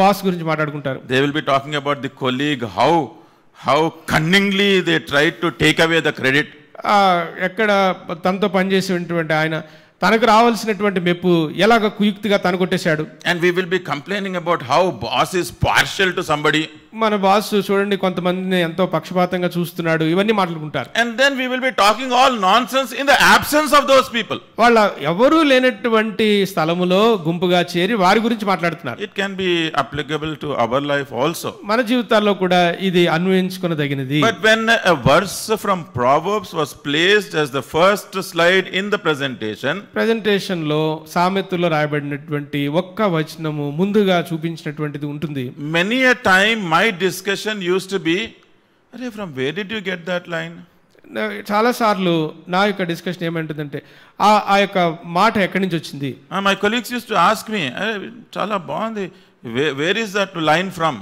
boss గురించి మాట్లాడుకుంటారు they will be talking about the colleague how how cunningly they try to take away the credit ఎక్కడ తనతో పనిచేసినటువంటి ఆయన తనకు రావాల్సినటువంటి మెప్పు ఎలాగ కుయుక్తిగా తన కొట్టేశాడు and we will be complaining about how boss is partial to somebody మన బాస్ చూడండి కొంతమందిని ఎంతో పక్షపాతంగా చూస్తున్నాడు ఇవన్నీ మాట్లాడుకుంటారు and then we will be talking all nonsense in the absence of those people వాళ్ళ ఎవరూ లేనటువంటి స్థలములో గుంపుగా చేరి వారి గురించి మాట్లాడుతున్నారు it can be applicable to our life also మన జీవితాల్లో కూడా ఇది అన్వయించుకునదగినది but when a verse from Proverbs was placed as the first slide in the presentation ప్రజెంటేషన్లో సామెతలో రాయబడినటువంటి ఒక్క వచనము ముందుగా చూపించినటువంటిది ఉంటుంది many time my discussion used to be అరే from where did you get that line చాలాసార్లు నా యొక్క డిస్కషన్ ఏమంటుందంటే ఆ ఆ యొక్క మాట ఎక్కడి నుంచి వచ్చింది my colleagues used to ask me చాలా బాగుంది where is that line from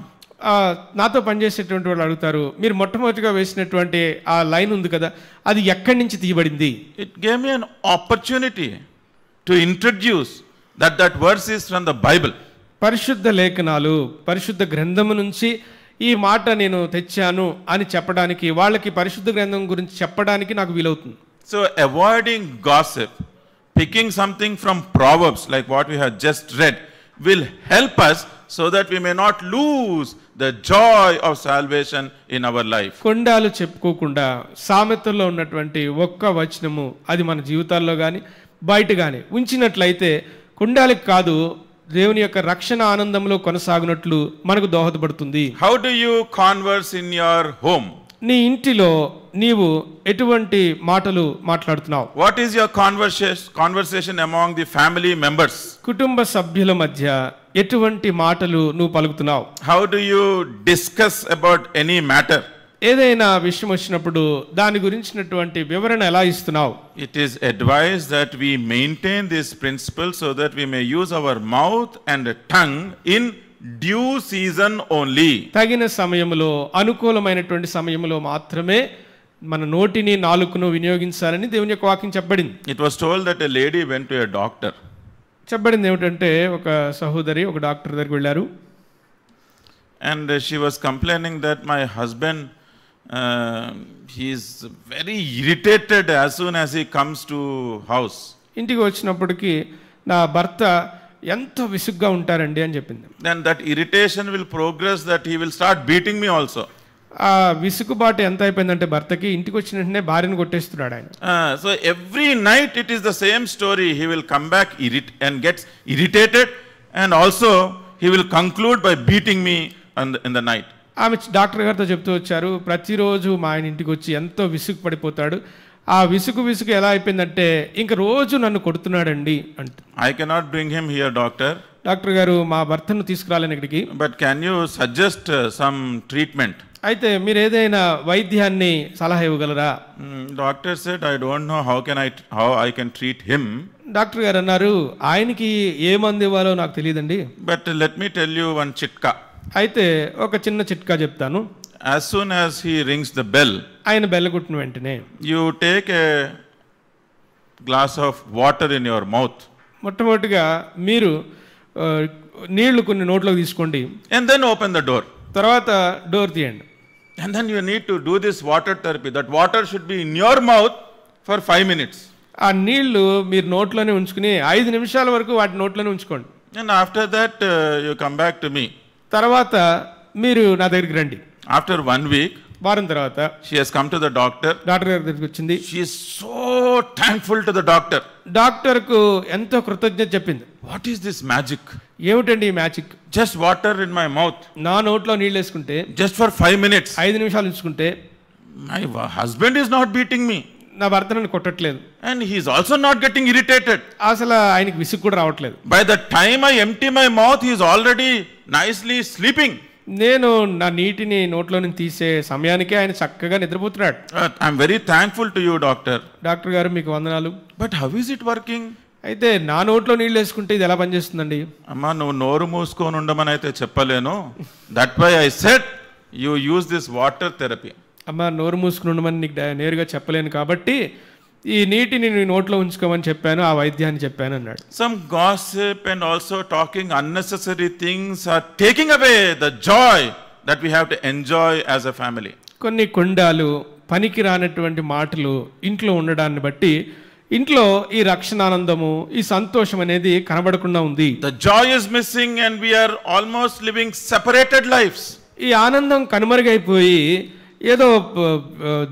నాతో పనిచేసేటువంటి వాళ్ళు అడుగుతారు మీరు మొట్టమొదటిగా వేసినటువంటి ఆ లైన్ ఉంది కదా అది ఎక్కడి నుంచి తీయబడింది it gave an opportunity to introduce that that words is from the Bible పరిశుద్ధ లేఖనాలు పరిశుద్ధ గ్రంథము నుంచి ఈ మాట నేను తెచ్చాను అని చెప్పడానికి వాళ్ళకి పరిశుద్ధ గ్రంథం గురించి చెప్పడానికి నాకు వీలవుతుంది so avoiding gossip picking something from Proverbs like what we have just read will help us so that we may not lose the joy of salvation in our life కొండాలు చెప్పుకోకుండా సామెతల్లో ఉన్నటువంటి ఒక్క వచనము అది మన జీవితాల్లో కానీ బయట కానీ ఉంచినట్లయితే కొండాలకు కాదు దేవుని యొక్క రక్షణ ఆనందంలో కొనసాగినట్లు మనకు దోహదపడుతుంది how do you converse in your home నీ ఇంటిలో నీవు ఎటువంటి మాటలు మాట్లాడుతున్నావు what is your conversation conversation among the family members కుటుంబ సభ్యుల మధ్య ఎటువంటి మాటలు నువ్వు పలుకుతున్నావు how do you discuss about any matter ఏదైనా విషయం వచ్చినప్పుడు దాని గురించినటువంటి వివరణ ఎలా ఇస్తున్నావు it is advice that we maintain this principle so that we may use our mouth and tongue in due season only తగిన సమయంలో అనుకూలమైనటువంటి సమయంలో మాత్రమే మన నోటిని నాలుకను వినియోగించాలని దేవుని యొక్క వాక్యం చెప్పబడింది it was told that a lady went to a doctor చెప్పబడింది ఏమిటంటే ఒక సహోదరి ఒక డాక్టర్ దగ్గరికి వెళ్ళారు and she was complaining that my husband he is very irritated as soon as he comes to house ఇంటికి వచ్చినప్పటికీ నా భర్త ఎంత విసుగ్గా ఉంటారండి అని చెప్పింది then that irritation will progress that he will start beating me also ఆ విసుగుబాటు ఎంత అయిపోయిందంటే భర్తకి ఇంటికి వచ్చిన వెంటనే భార్యను కొట్టేస్తున్నాడు ఆయన so every night it is the same story he will come back ఇరిట్ and gets irritated and also he will conclude by beating me in the night ఆమె డాక్టర్ గారితో చెప్తూ వచ్చారు ప్రతిరోజు మా ఆయన ఇంటికి వచ్చి ఎంతో విసుగు పడిపోతాడు ఆ విసుగు విసుగు ఎలా అయిపోయిందంటే ఇంక రోజు నన్ను కొడుతున్నాడండి అంట I cannot bring him here doctor doctor గారు మా భర్తను తీసుకురాలేను ఇక్కడికి but can you suggest some treatment అయితే మీరు ఏదైనా వైద్యాన్ని సలహా ఇవ్వగలరా doctor said I don't know how can I how I can treat him doctor గారు అన్నారు ఆయనకి ఏ మంది ఇవ్వాలో నాకు తెలియదండి but let me tell you one చిట్కా అయితే ఒక చిన్న చిట్కా చెప్తాను as soon as he rings the bell ఆయన బెల్ కొట్టిన వెంటనే you take a glass of water in your mouth మొట్టమొదటిగా మీరు నీళ్లు కొన్ని నోట్లోకి తీసుకోండి and then open the door తర్వాత డోర్ తీయండి and then you need to do this water therapy that water should be in your mouth for five minutes ఆ నీళ్లు మీరు నోట్లోనే ఉంచుకుని ఐదు నిమిషాల వరకు వాటి నోట్లోనే ఉంచుకోండి and after that you come back to me తర్వాత మీరు నా దగ్గరికి రండి ఆఫ్టర్ వన్ వీక్ వారం తర్వాత she has come to the doctor doctor గారి దగ్గరికి వచ్చింది she so thankful to the doctor doctor కు ఎంతో కృతజ్ఞత చెప్పింది వాట్ ఈస్ దిస్ మ్యాజిక్ ఏమిటండి ఈ magic just water in my mouth నా నోట్లో నీళ్ళు వేసుకుంటే జస్ట్ ఫర్ ఫైవ్ మినిట్స్ ఐదు నిమిషాలు ఉంచుకుంటే my husband is not beating me నా భర్త నన్ను కొట్టట్లేదు and he's also not getting irritated అసలు ఆయనకి విసుగు కూడా రావట్లేదు by the time I empty my mouth he's already nicely sleeping నేను నా నీటిని నోట్లో నుంచి తీసే సమయానికి ఆయన చక్కగా నిద్రపోతున్నాడు I'm very thankful to you doctor doctor గారు మీకు వందనాలు but how is it working అయితే నా నోట్లో నీళ్ళు వేసుకుంటే ఇది ఎలా పనిచేస్తుందండి అమ్మా నువ్వు నోరు మూసుకొని ఉండమని అయితే చెప్పలేను that why I said you use this water therapy అమ్మా నోరు మూసుకుని ఉండమని నీకు నేరుగా చెప్పలేను కాబట్టి ఈ నీటిని నీ నోట్లో ఉంచుకోమని చెప్పాను ఆ వైద్యాన్ని చెప్పాను అన్నాడు some gossip and also talking unnecessary things are taking away the joy that we have to enjoy as a family కొన్ని కొండాలు పనికి రానటువంటి మాటలు ఇంట్లో ఉండడాన్ని బట్టి ఇంట్లో ఈ రక్షణానందము ఈ సంతోషం అనేది కనబడకుండా ఉంది the joy is missing and we are almost living separated lives ఈ ఆనందం కనుమరుగైపోయి ఏదో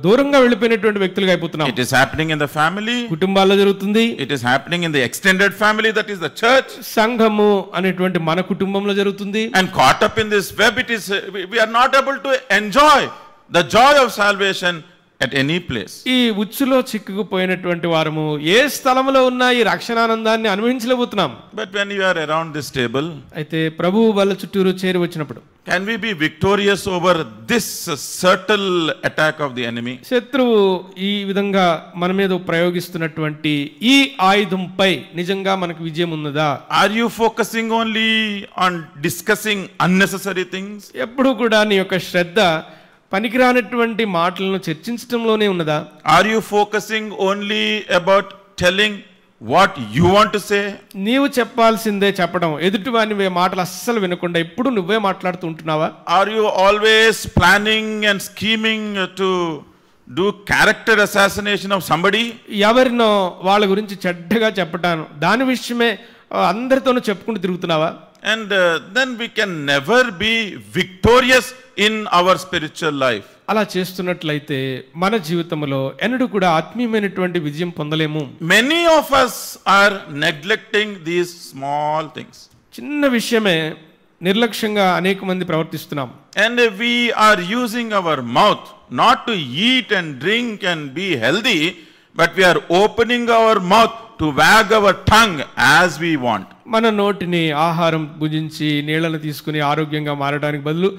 దూరంగా వెళ్ళిపోయినటువంటి వ్యక్తులుగా అయిపోతున్నాం it is happening in the family కుటుంబాల్లో జరుగుతుంది it is happening in the extended family that is the church సంఘము అనేటువంటి మన కుటుంబంలో జరుగుతుంది and caught up in this web it is we are not able to enjoy the joy of salvation at any place ఈ ఉచ్చులో చిక్కుకుపోయినటువంటి వారము ఏ స్థలంలో ఉన్న ఈ రక్షణ ఆనందాన్ని అనుభవించలేబోతున్నాం but when you are around this table అయితే ప్రభు వాళ్ళ చుట్టూరు చేరి వచ్చినప్పుడు can we be victorious over this subtle attack of the enemy శత్రువు ఈ విధంగా మన మీద ప్రయోగిస్తున్నటువంటి ఈ ఆయుధంపై నిజంగా మనకు విజయం ఉన్నదా are you focusing only on discussing unnecessary things ఎప్పుడు కూడా నీ యొక్క శ్రద్ధ పనికిరానటువంటి మాటలను చర్చించడంలోనే ఉన్నదా are you focusing only about telling what you want to say నీవు చెప్పాల్సిందే చెప్పడం ఎదుటి వాని మాటలు అస్సలు వినకుండా ఎప్పుడు నువ్వే మాట్లాడుతూ ఉంటున్నావా are you always planning and scheming to do character assassination of somebody ఎవరినో వాళ్ళ గురించి చెడ్డగా చెప్పటాను దాని విషయమే అందరితోనూ చెప్పుకుంటూ తిరుగుతున్నావా and then we can never be victorious in our spiritual life అలా చేస్తున్నట్లయితే మన జీవితంలో ఎన్నడూ కూడా ఆత్మీయమైనటువంటి విజయం పొందలేము many of us are neglecting these small things చిన్న విషయమే నిర్లక్ష్యంగా అనేక మంది ప్రవర్తిస్తున్నాం and we are using our mouth not to eat and drink and be healthy but we are opening our mouth to wag our tongue as we want మన నోటిని ఆహారం భుజించి నీళ్లను తీసుకుని ఆరోగ్యంగా మారడానికి బదులు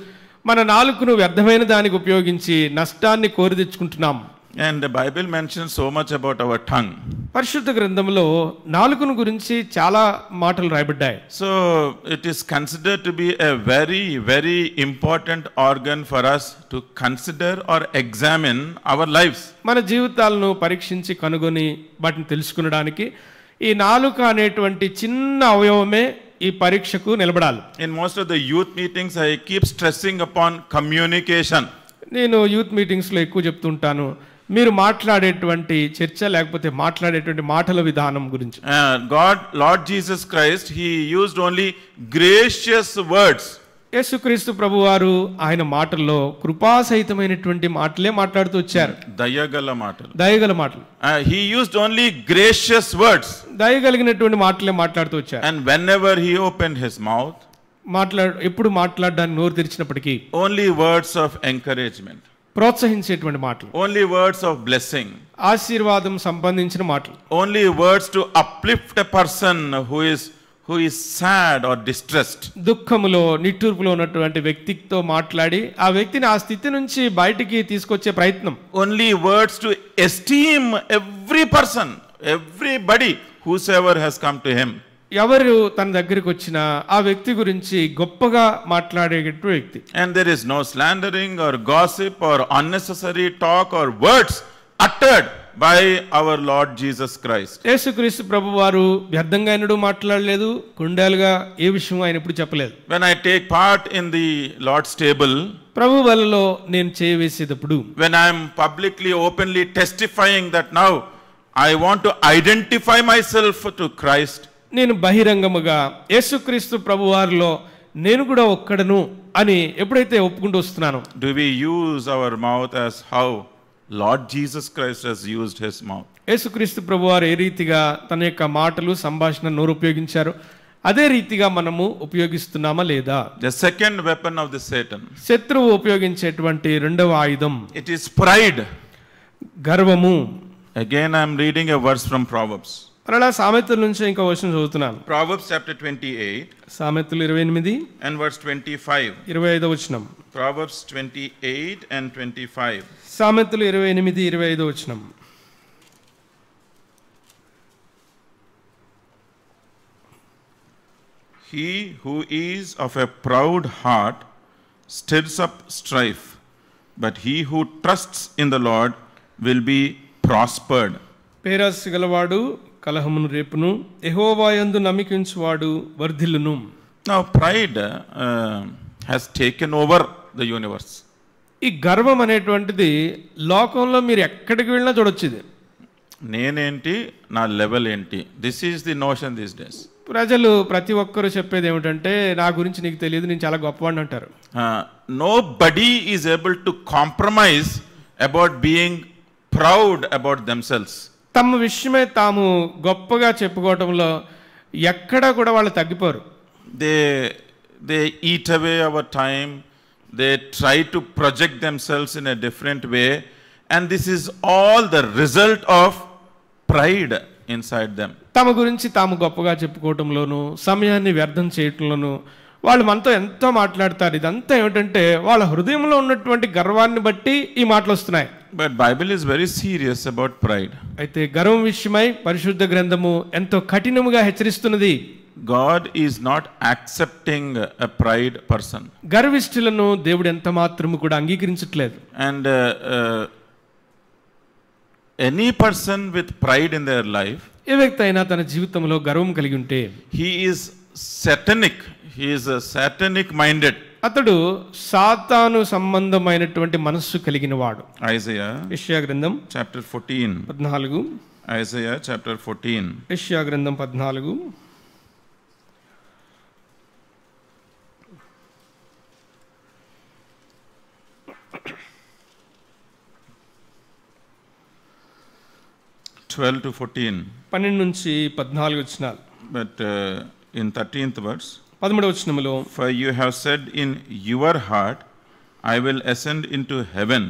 మన నాలుకను వ్యర్థమైన దానికి ఉపయోగించి నష్టాన్ని కోరి తెచ్చుకుంటున్నాం And the Bible mentions so much about our tongue. పరిశుద్ధ గ్రంథములో నాలుకను గురించి చాలా మాటలు రాయబడ్డాయి. So it is considered to be a very very important organ for us to consider or examine our lives. మన జీవితాలను పరీక్షించి కనుగొని వాటిని తెలుసుకోవడానికి ఈ నాలుక అనేటువంటి చిన్న అవయవమే ఈ పరీక్షకు నిలబడాలి. In most of the youth meetings I keep stressing upon communication. నేను యూత్ మీటింగ్స్ లో ఎక్కువ చెప్తుంటాను ఉంటాను మీరు మాట్లాడేటువంటి చర్చ లేకపోతే మాట్లాడేటువంటి మాటల విధానం గురించి God Lord Jesus Christ he used only gracious words యేసుక్రీస్తు ప్రభు వారు ఆయన మాటల్లో కృపాసహితమైనటువంటి మాటలే మాట్లాడుతూ వచ్చారు దయగల మాటలు దయగల మాటలు he used only gracious words దయగలిగినటువంటి మాటలే మాట్లాడుతూ వచ్చారు and whenever he open his mouth మాట్లాడు ఎప్పుడు మాట్లాడడానికి నోరు తెరిచినప్పటికీ ఓన్లీ వర్డ్స్ ఆఫ్ ఎంకరేజ్మెంట్ ప్రోత్సహించేటువంటి మాటలు ఓన్లీ వర్డ్స్ ఆఫ్ బ్లెస్సింగ్ ఆశీర్వాదం సంబంధించిన మాటలు only words to uplift a person who is who is sad or distressed దుఃఖములో నిట్టూర్పులో ఉన్నటువంటి వ్యక్తితో మాట్లాడి ఆ వ్యక్తిని ఆ స్థితి నుంచి బయటికి తీసుకొచ్చే ప్రయత్నం only words to esteem every person everybody whosoever has come to him ఎవరు తన దగ్గరికి వచ్చినా ఆ వ్యక్తి గురించి గొప్పగా మాట్లాడేటట్టు వ్యక్తి and there is no slandering or gossip or unnecessary talk or words uttered by our Lord Jesus Christ యేసుక్రీస్తు ప్రభు వారు వ్యర్థంగా ఎన్నడూ మాట్లాడలేదు కుండాలుగా ఏ విషయం ఆయన ఇప్పుడు చెప్పలేదు when I take part in the Lord's table ప్రభు వలలో నేను చేయవేసేటప్పుడు when I'm publicly openly testifying that now I want to identify myself to Christ నేను బహిరంగముగా యేసుక్రీస్తు ప్రభు వారిలో నేను కూడా ఒక్కడను అని ఎప్పుడైతే ఒప్పుకుంటూ వస్తున్నాను do we use our mouth as how Lord Jesus Christ has used his mouth యేసుక్రీస్తు ప్రభు వారు ఏ రీతిగా తన యొక్క మాటలు సంభాషణ నోరు ఉపయోగించారు అదే రీతిగా మనము ఉపయోగిస్తున్నామా లేదా the second weapon of the Satan శత్రువు ఉపయోగించేటువంటి రెండవ ఆయుధం ఇట్ ఇస్ ప్రైడ్ గర్వము again I'm reading a verse from Proverbs అలా సామెతల నుంచి ఇంకో వచనం చదువుతున్నాను ప్రావర్బ్స్ చాప్టర్ 28 సామెతలు 28 అండ్ వర్స్ 25 25వ వచనం ప్రావర్బ్స్ 28 అండ్ 25 సామెతలు 28 25వ వచనం He who is of a proud heart stirs up strife, but he who trusts in the Lord will be prospered. పేరస్ గలవాడు కలహమును రేపును ఎహోవాయందు నమ్మికించువాడు వర్ధిల్లును నా pride has taken over the universe ఈ గర్వం అనేటువంటిది లోకంలో మీరు ఎక్కడికి వెళ్ళినా చూడొచ్చు ఇది నేనేంటి నా లెవెల్ ఏంటి this is the notion this days ప్రజలు ప్రతి ఒక్కరు చెప్పేది ఏమిటంటే నా గురించి నీకు తెలియదు నేను చాలా గొప్పవాడిని అంటారు nobody is able to compromise about being proud about themselves తమ విషయమే తాము గొప్పగా చెప్పుకోవటంలో ఎక్కడా కూడా వాళ్ళు తగ్గిపోరు they they eat away our time they try to project themselves in a different way and this is all the result of pride inside them తమ గురించి తాము గొప్పగా చెప్పుకోవటంలోను సమయాన్ని వ్యర్థం చేయటంలోను వాళ్ళు మనతో ఎంతో మాట్లాడతారు ఇదంతా ఏమిటంటే వాళ్ళ హృదయంలో ఉన్నటువంటి గర్వాన్ని బట్టి ఈ మాటలు వస్తున్నాయి but Bible is very serious about pride అయితే గర్వం విషయమై పరిశుద్ధ గ్రంథము ఎంతో కఠినముగా హెచ్చరిస్తున్నది God is not accepting a pride person గర్విష్ఠులను దేవుడు ఎంత మాత్రము కూడా అంగీకరించట్లేదు and any person with pride in their life ఏ వ్యక్తి అయినా తన జీవితంలో గర్వం కలిగి ఉంటే he is satanic he is satanic minded అతడు సాతాను సంబంధమైనటువంటి మనస్సు కలిగిన వాడు ఐజయా గ్రంథం చాప్టర్ ఫోర్టీన్ పద్నాలుగు ఐజయా చాప్టర్ ఫోర్టీన్ ఇష్యా గ్రంథం పద్నాలుగు ట్వెల్వ్ టు ఫోర్టీన్ పన్నెండు నుంచి పద్నాలుగు వచ్చినాలు బట్ ఇన్ థర్టీన్త్ వర్డ్స్ పదమూడవ వచనములో for you have said in your heart I will ascend into heaven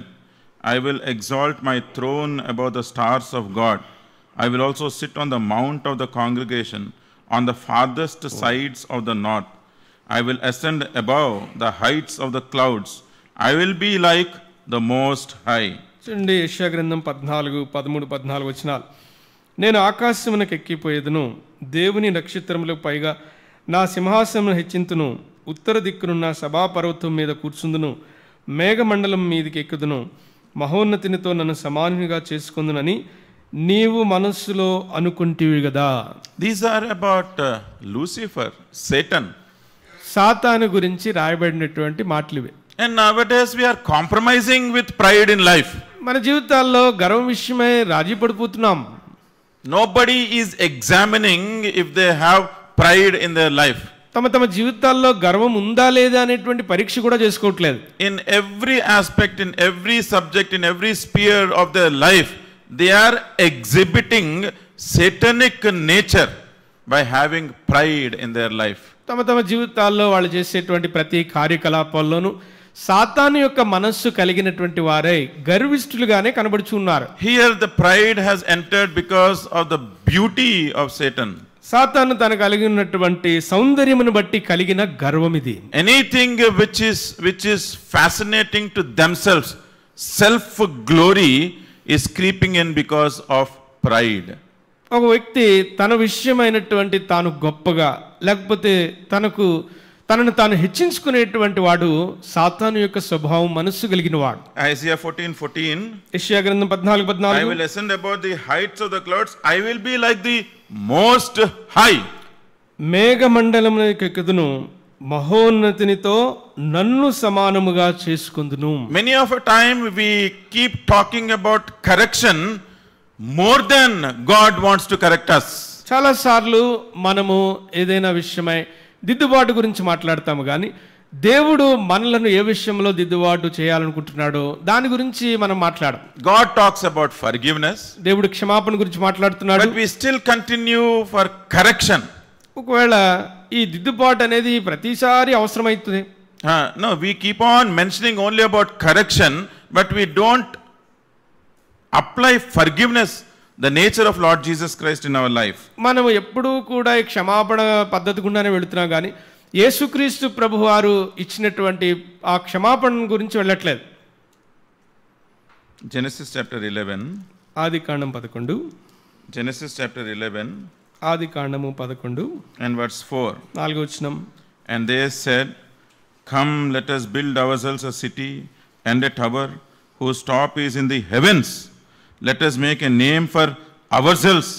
I will exalt my throne about the stars of God I will also sit on the mount of the congregation on the farthest sides of the north I will ascend above the heights of the clouds I will be like the most high చూడండి యశాగ్రంథం పద్నాలుగు పదమూడు పద్నాలుగు వచనాలు నేను ఆకాశమునకు ఎక్కిపోయేదను దేవుని నక్షత్రములకు పైగా నా సింహాసనం హెచ్చింతును ఉత్తర దిక్కునున్న సభాపర్వతం మీద కూర్చుందును మేఘమండలం మీదకి ఎక్కుదును మహోన్నతినితో నన్ను సమానునిగా చేసుకుందునని నీవు మనస్సులో అనుకుంటివి కదా these are about Lucifer Satan సాతాను గురించి రాయబడినటువంటి మాటలు ఇవి and nowadays we are compromising with pride in life మన జీవితాల్లో గర్వం విషయమై రాజీ పడిపోతున్నాం nobody is examining if they have pride in their life తమ తమ జీవితాల్లో గర్వం ఉందా లేదా అనేటువంటి పరీక్ష కూడా చేసుకోవట్లేదు in every aspect in every subject in every sphere of the life they are exhibiting satanic nature by having pride in their life తమ తమ జీవితాల్లో వాళ్ళు చేసేటువంటి ప్రతి కార్యకలాపాల్లోనూ సాతాను యొక్క మనస్సు కలిగినటువంటి వారే గర్విష్ఠులుగానే కనబడుచున్నారు here the pride has entered because of the beauty of Satan సాతాను తన కలిగినటువంటి సౌందర్యమును బట్టి కలిగిన గర్వం ఇది anything which is which is fascinating to themselves self glory is creeping in because of pride ఒక వ్యక్తి తన విషయమైనటువంటి తాను గొప్పగా లేకపోతే తనకు తనను తాను హెచ్చించుకునేటువంటి వాడు సాతాను యొక్క స్వభావం మనస్సు కలిగిన వాడు ఐసియా ఫోర్టీన్ ఫోర్టీన్ యెషయా గ్రంథం పద్నాలుగు పద్నాలుగు I will ascend about the heights of the clouds I will be like the most high మేఘమండలమున మహోన్నతినితో నన్ను సమానముగా చేసుకుందును many of time we keep talking about correction more than God wants to correct us సార్లు మనము ఏదైనా విషయమై దిద్దుబాటు గురించి మాట్లాడతాము కానీ దేవుడు మనలను ఏ విషయంలో దిద్దుబాటు చేయాలనుకుంటున్నాడో దాని గురించి మనం మాట్లాడం గాడ్ టాక్స్ అబౌట్ ఫర్గివ్నెస్ దేవుడు క్షమాపణ గురించి మాట్లాడుతున్నాడు we still continue for correction ఒకవేళ ఈ దిద్దుబాటు అనేది ప్రతిసారి అవసరమైతుంది no we keep on mentioning only about correction but we don't apply forgiveness the nature of Lord Jesus Christ in our life మనం ఎప్పుడూ కూడా ఈ క్షమాపణ పద్ధతి గుండానే వెళుతున్నాం కానీ యేసుక్రీస్తు ప్రభువారు ఇచ్చినటువంటి ఆ క్షమాపణ గురించి వెళ్ళట్లేదు జెనసిస్ చాప్టర్ ఇలెవెన్ ఆది కాండం పదకొండు జెనసిస్ చాప్టర్ ఇలెవెన్ ఆది కాండము పదకొండు అండ్ వర్డ్స్ ఫోర్ నాలుగు వచ్చినం and they said come let us build ourselves a city and a tower whose top is in the heavens let us make a name for ourselves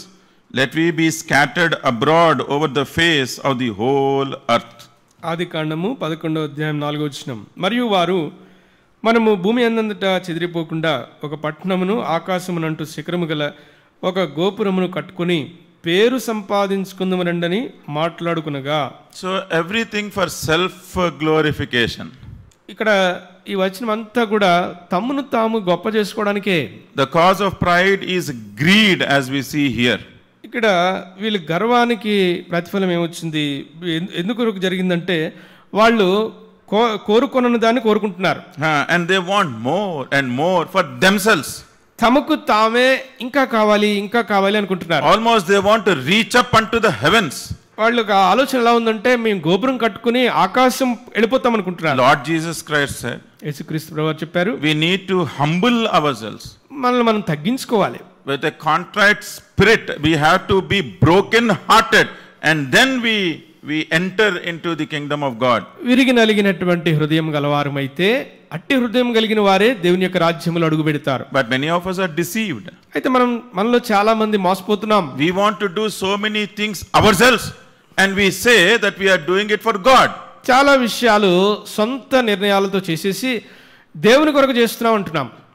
let we be scattered abroad over the face of the whole earth ఆది కాండము పదకొండో అధ్యాయం నాలుగో వచ్చినం మరియు వారు మనము భూమి అందంతటా చెదిరిపోకుండా ఒక పట్టణమును ఆకాశమునంటూ శిఖరము గల ఒక గోపురమును కట్టుకుని పేరు సంపాదించుకుందామనండని మాట్లాడుకునగా so everything for self glorification ఇక్కడ ఈ వచనం అంతా కూడా తమ్మును తాము గొప్ప చేసుకోవడానికే the cause of pride is greed as we see here ఇక్కడ వీళ్ళ గర్వానికి ప్రతిఫలం ఏమొచ్చింది ఎందుకు జరిగిందంటే వాళ్ళు కోరుకొనని దాన్ని కోరుకుంటున్నారు and they want more and more for themselves తమకు తామే ఇంకా కావాలి ఇంకా కావాలి అనుకుంటున్నారు almost they want to reach up unto the heavens వాళ్ళు ఆలోచన ఎలా ఉందంటే మేము గోపురం కట్టుకుని ఆకాశం వెళ్ళిపోతాం అనుకుంటున్నారు లార్డ్ జీసస్ క్రైస్ట్ యేసుక్రీస్తు ప్రభు చెప్పారు we need to humble ourselves మనల్ని మనం తగ్గించుకోవాలి with a contrite spirit. We have to be broken hearted and then we we enter into the kingdom of God. But many of us are deceived. We want to do so many things ourselves and we say that we are doing it for God.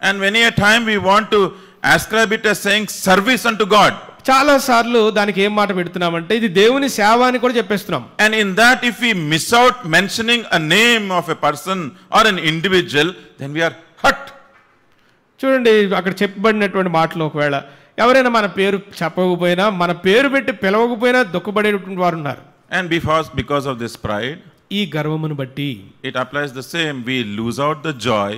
And many a time we want to ascribe it as saying service unto God. చాలా సార్లు దానికి ఏం మాట పెడుతున్నామంటే ఇది దేవుని సేవ అని కూడా చెప్పేస్తున్నాం and in that if we miss out mentioning a name of a person or an individual then we're hurt చూడండి అక్కడ చెప్పబడినటువంటి మాటలు ఒకవేళ ఎవరైనా మన పేరు చెప్పకపోయినా మన పేరు పెట్టి పిలవకపోయినా దుఃఖపడేటువంటి వారు ఉన్నారు and because because of this pride ఈ గర్వమును బట్టి it applies the same we lose out the joy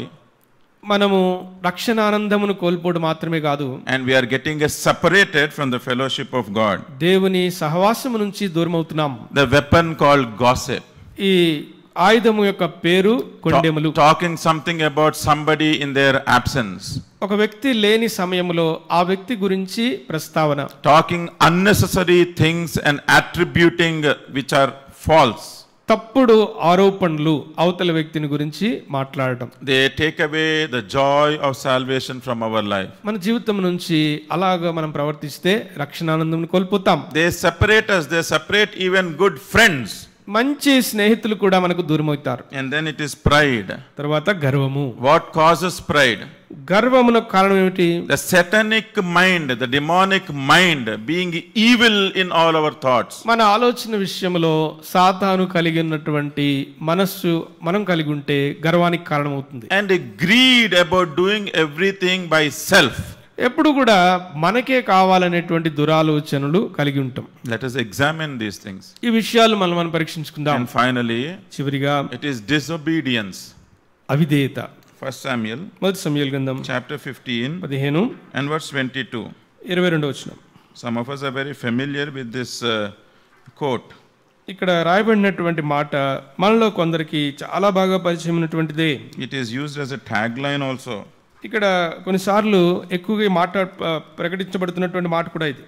మనము రక్షణ ఆనందమును కోల్పోవడం మాత్రమే కాదు and we are getting a separated from the fellowship of God దేవుని సహవాసము నుంచి దూరం అవుతున్నాం ద వెపన్ కాల్డ్ గాసెప్ ఈ ఆయుధము యొక్క పేరు కొండెములు talking something about somebody in their absence ఒక వ్యక్తి లేని సమయంలో ఆ వ్యక్తి గురించి ప్రస్తావన talking unnecessary things and attributing which are false తప్పుడు ఆరోపణలు అవతల వ్యక్తిని గురించి మాట్లాడటం they take away the joy of salvation from our life మన జీవితం నుంచి అలాగా మనం ప్రవర్తిస్తే రక్షణానందం కోల్పోతాం they separate us they separate even good friends మంచి స్నేహితులు కూడా మనకు దూరం అవుతారు and then it is pride తర్వాత గర్వము వాట్ కాజెస్ ప్రైడ్ గర్వమునకు కారణం ఏమిటి the satanic mind the demonic mind being evil in all our thoughts మన ఆలోచన విషయంలో సాతాను కలిగి ఉన్నటువంటి మనస్సు మనం కలిగి ఉంటే గర్వానికి కారణమవుతుంది and greed about doing everything by self ఎప్పుడు కూడా మనకే కావాలనేటువంటి దురాలోచనలు కలిగి ఉంటాం let us examine these things ఈ విషయాలు మనం మనం పరీక్షించుకుందాం ఫైనలీ చివరిగా ఇట్ ఈస్ డిసొబీడియన్స్ అవిధేయత ఫస్ట్ సామ్యుల్ మొదటి సమయల్ గ్రంథం చాప్టర్ ఫిఫ్టీన్ పదిహేను అండ్ వర్స్ ట్వంటీ టూ ఇరవై రెండు వచ్చిన some of us are very familiar with this quote ఇక్కడ రాయబడినటువంటి మాట మనలో కొందరికి చాలా బాగా పరిచయమైనటువంటిదే it is used as a tag line also ఇక్కడ కొన్నిసార్లు ఎక్కువగా మాట ప్రకటించబడుతున్నటువంటి మాట కూడా ఇది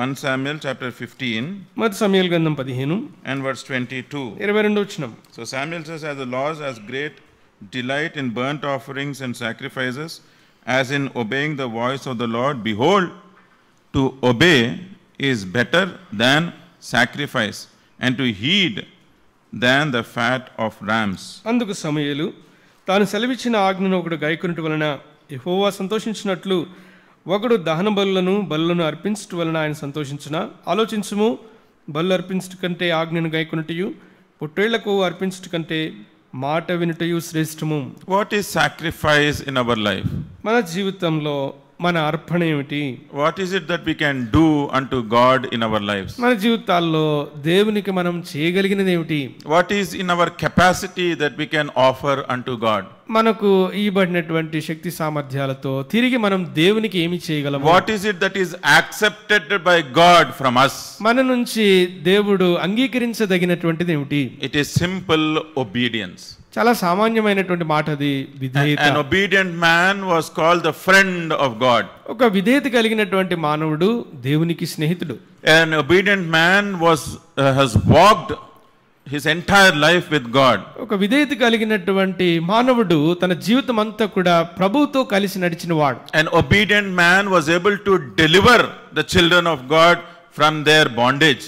వన్ సామ్యుల్ చాప్టర్ ఫిఫ్టీన్ మొదటి సమయల్ గ్రంథం పదిహేను అండ్ వర్స్ ట్వంటీ టూ ఇరవై రెండు వచ్చినాం so Samuel says has Lord as great delight in burnt offerings and sacrifices, as in obeying the voice of the Lord. Behold, to obey is better than sacrifice, and to heed than the fat of rams. అందుకు సమయలు తాను సెలవిచ్చిన ఆజ్ఞను ఒకడు గైకొనుట వలన యహోవా సంతోషించినట్లు ఒకడు దహన బలులను బలులను అర్పించటం వలన ఆయన సంతోషించిన ఆలోచించము బలు అర్పించట కంటే ఆజ్ఞను గైకొనటయు పొట్టేళ్లకు అర్పించట కంటే మాట వినుటయు శ్రేష్టము what is sacrifice in our life మన జీవితంలో మన అర్పణ ఏమిటి what is it that we can do unto God in our life మన జీవితాల్లో దేవునికి మనం చేయగలిగినది ఏమిటి what is in our capacity that we can offer unto God మనకు ఇవ్వబడినటువంటి శక్తి సామర్థ్యాలతో తిరిగి మనం దేవునికి ఏమి చేయగలం what is it that is accepted by God from us మన నుంచి దేవుడు అంగీకరించదగినటువంటిది ఏమిటి ఇట్ ఈస్ సింపుల్ ఒబీడియన్స్ చాలా సామాన్యమైనటువంటి మాట అది విధేయత an obedient man was called the friend of god ఒక విధేయత కలిగినటువంటి మానవుడు దేవునికి స్నేహితుడు an obedient man was uh, has walked his entire life with God ఒక విధేయత కలిగినటువంటి మానవుడు తన జీవితం అంతా కూడా ప్రభుతో కలిసి నడిచిన వాడు an obedient man was able to deliver the children of God from their bondage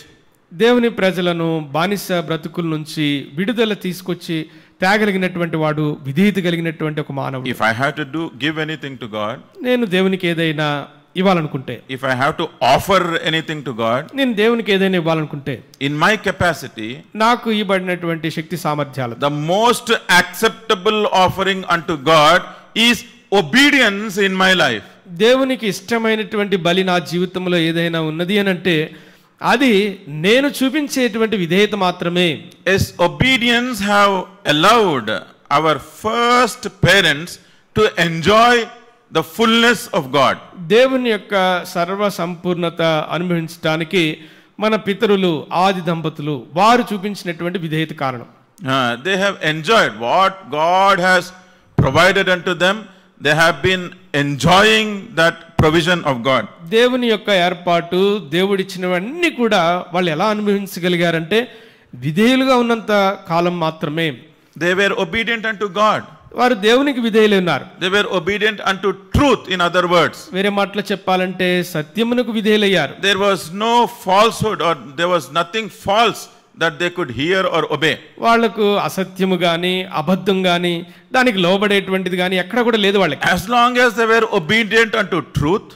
దేవుని ప్రజలను బానిస బ్రతుకుల నుంచి విడుదల తీసుకొచ్చి తేగలిగినటువంటి వాడు విధేయత కలిగినటువంటి ఒక మానవుడు if I have to do give anything to God నేను దేవునికి ఏదైనా ఇవ్వాలనుకుంటే if I have to offer anything to God నేను దేవునికి ఏదైనా ఇవ్వాలనుకుంటే ఇన్ మై కెపాసిటీ నాకు ఇవ్వబడినటువంటి శక్తి సామర్థ్యాలు the most acceptable offering to God is obedience in my life దేవునికి ఇష్టమైనటువంటి బలి నా జీవితంలో ఏదైనా ఉన్నది అని అంటే అది నేను చూపించేటువంటి విధేయత మాత్రమే as obedience have allowed our first parents to enjoy the fullness of God దేవుని యొక్క సర్వ సంపూర్ణత అనుభవించడానికి మన పితరులు ఆది దంపతులు వారు చూపించినటువంటి విధేయత కారణం they have enjoyed what God has provided unto to them they have been enjoying that provision of God దేవుని యొక్క ఏర్పాటు దేవుడిచ్చినవన్నీ కూడా వాళ్ళు ఎలా అనుభవించగలిగారంటే విధేయులుగా ఉన్నంత కాలం మాత్రమే they were obedient and God వారు దేవునికి విధేయులు ఉన్నారు they were obedient and to truth in other words వేరే మాటలు చెప్పాలంటే సత్యమునకు విధేయులయ్యారు there was no falsehood or they was nothing false that they could hear or obey వాళ్ళకు అసత్యము కానీ అబద్ధం కానీ దానికి లోబడేటువంటిది కానీ ఎక్కడ కూడా లేదు వాళ్ళకి as long as they were obedient and truth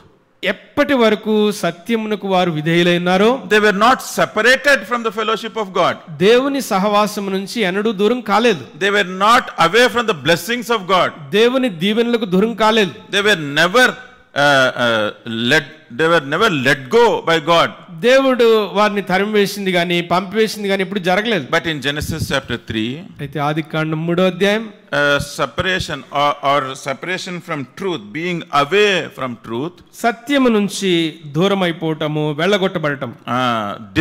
ఎప్పటి వరకు సత్యమునకు వారు విధేయులైనారో they were not separated from the fellowship of God దేవుని సహవాసం నుంచి ఎన్నడూ దూరం కాలేదు they were not away from the blessings of God దేవుని దీవెనలకు దూరం కాలేదు they were never let they were never let go by God దేవుడు వారిని తరిమివేసింది కానీ పంపివేసింది కానీ ఇప్పుడు జరగలేదు but in Genesis chapter three అయితే ఆది కాండం మూడో అధ్యాయం separation or separation from truth being away from truth సత్యము నుంచి దూరం అయిపోవటము వెళ్ళగొట్టబడటం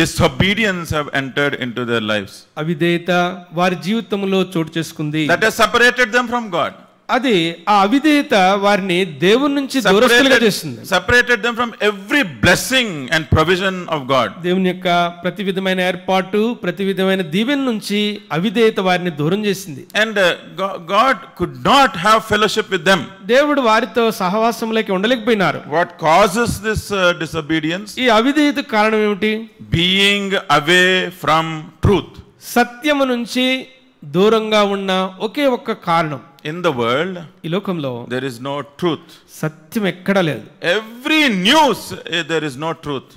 disobedience have entered into their lives అవిధేయత వారి జీవితంలో చోటు చేసుకుంది that has separated from God అది ఆ అవిధేయత వారిని దేవుని నుంచి దూరస్తులుగా చేస్తుంది separated them from every blessing and provision of God దేవుని యొక్క ప్రతి విధమైన ఏర్పాటు ప్రతి విధమైన దీవెన్ నుంచి అవిధేయత వారిని దూరం చేసింది and God could not have fellowship with them దేవుడు వారితో సహవాసంలోకి ఉండలేకపోయినారు వాట్ కాజెస్ దిస్ డిసబీడియన్స్ ఈ అవిధేయత కారణం ఏమిటి బీయింగ్ అవే ఫ్రమ్ ట్రూత్ సత్యము నుంచి దూరంగా ఉన్న ఒకే ఒక్క కారణం ఇన్ ద వరల్డ్ ఈ లోకంలో దెర్ ఇస్ నో ట్రూత్ సత్యం ఎక్కడా లేదు every news there is no truth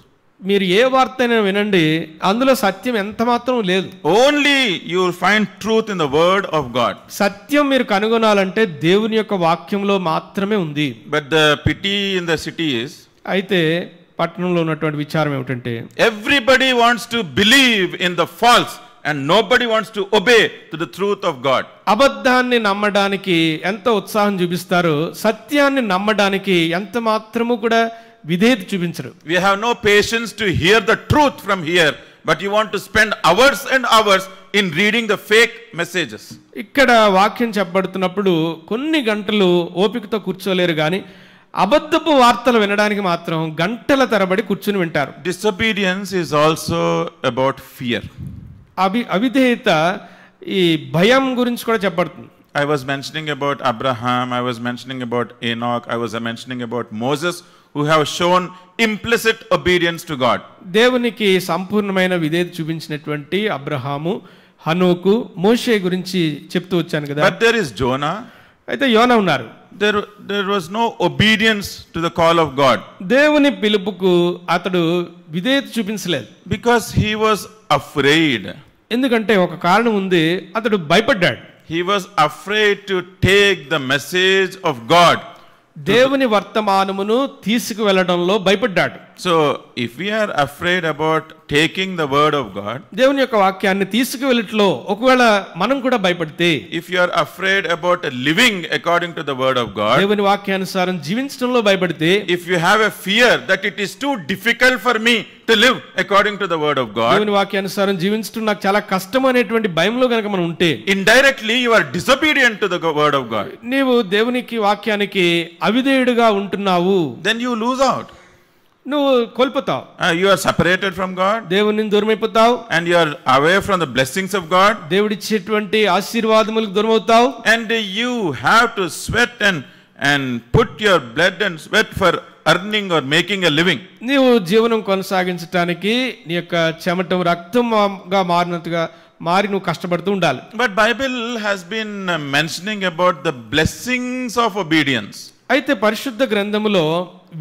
మీరు ఏ వార్త వినండి అందులో సత్యం ఎంత మాత్రం లేదు only you find truth in the word of God సత్యం మీరు కనుగొనాలంటే దేవుని యొక్క వాక్యంలో మాత్రమే ఉంది but the pity in the cities అయితే పట్టణంలో ఉన్నటువంటి విచారం ఏమిటంటే everybody wants to believe in the false and nobody wants to obey to the truth of God. Abadhanne nammadani ki anta utsahan jubistaro satyanne nammadani ki anta We have no patience to hear the truth from here, but you want to spend hours and hours in reading the fake messages. Ikkada vakhin chappadtu nappudu kunni gantalu opikto kurcholeer gani. అబద్ధపు వార్తలు వినడానికి మాత్రం గంటల తరబడి కూర్చుని వింటారు Disobedience is also about fear. అవి అవిధేయత ఈ భయం గురించి కూడా చెప్పబడుతుంది I was mentioning about Abraham I was mentioning about Enoch I was mentioning about Moses, who have shown implicit obedience to God దేవునికి సంపూర్ణమైన విధేయత చూపించినటువంటి అబ్రహాము హనోకు మోషే గురించి చెప్తూ వచ్చాను కదా బట్ దేర్ ఇస్ జోనా అయితే యోనా ఉన్నారు there there was no obedience to the call of God దేవుని పిలుపుకు అతడు విధేయత చూపించలేదు బికాస్ హీ వాస్ అఫ్రైడ్ ఎందుకంటే ఒక కారణం ఉంది అతడు భయపడ్డాడు he was afraid to take the message of God దేవుని వర్తమానమును తీసుకువెళ్ళడంలో భయపడ్డాడు So if we are afraid about taking the word of God, దేవుని యొక్క వాక్యాన్ని తీసుకువెళ్ళట్లో ఒకవేళ మనం కూడా భయపడితే if you are afraid about living according to the word of God, దేవుని వాక్యానుసారం జీవించడంలో భయపడితే if you have a fear that it is too difficult for me to live according to the word of God, దేవుని వాక్యానుసారం జీవించడం నాకు చాలా కష్టం అనేటువంటి భయంలో గనుక మనం ఉంటే indirectly you are disobedient to the word of God. నీవు దేవునికి వాక్యానికి అవిధేయుడిగా ఉంటున్నావు then you lose out నువ్వు కోల్పోతావు you are separated from God దేవుని దూరం అయిపోతావు and you are away from the blessings of God దేవుడిచ్చేటువంటి ఆశీర్వాదములకు దూరం అవుతావు and you have to sweat and and put your blood and sweat for earning or making a living నీవు జీవనం కొనసాగించడానికి నీ యొక్క చెమటం రక్తంగా మారినట్టుగా మారి నువ్వు కష్టపడుతూ ఉండాలి but Bible has been mentioning about the blessings of obedience అయితే పరిశుద్ధ గ్రంథములో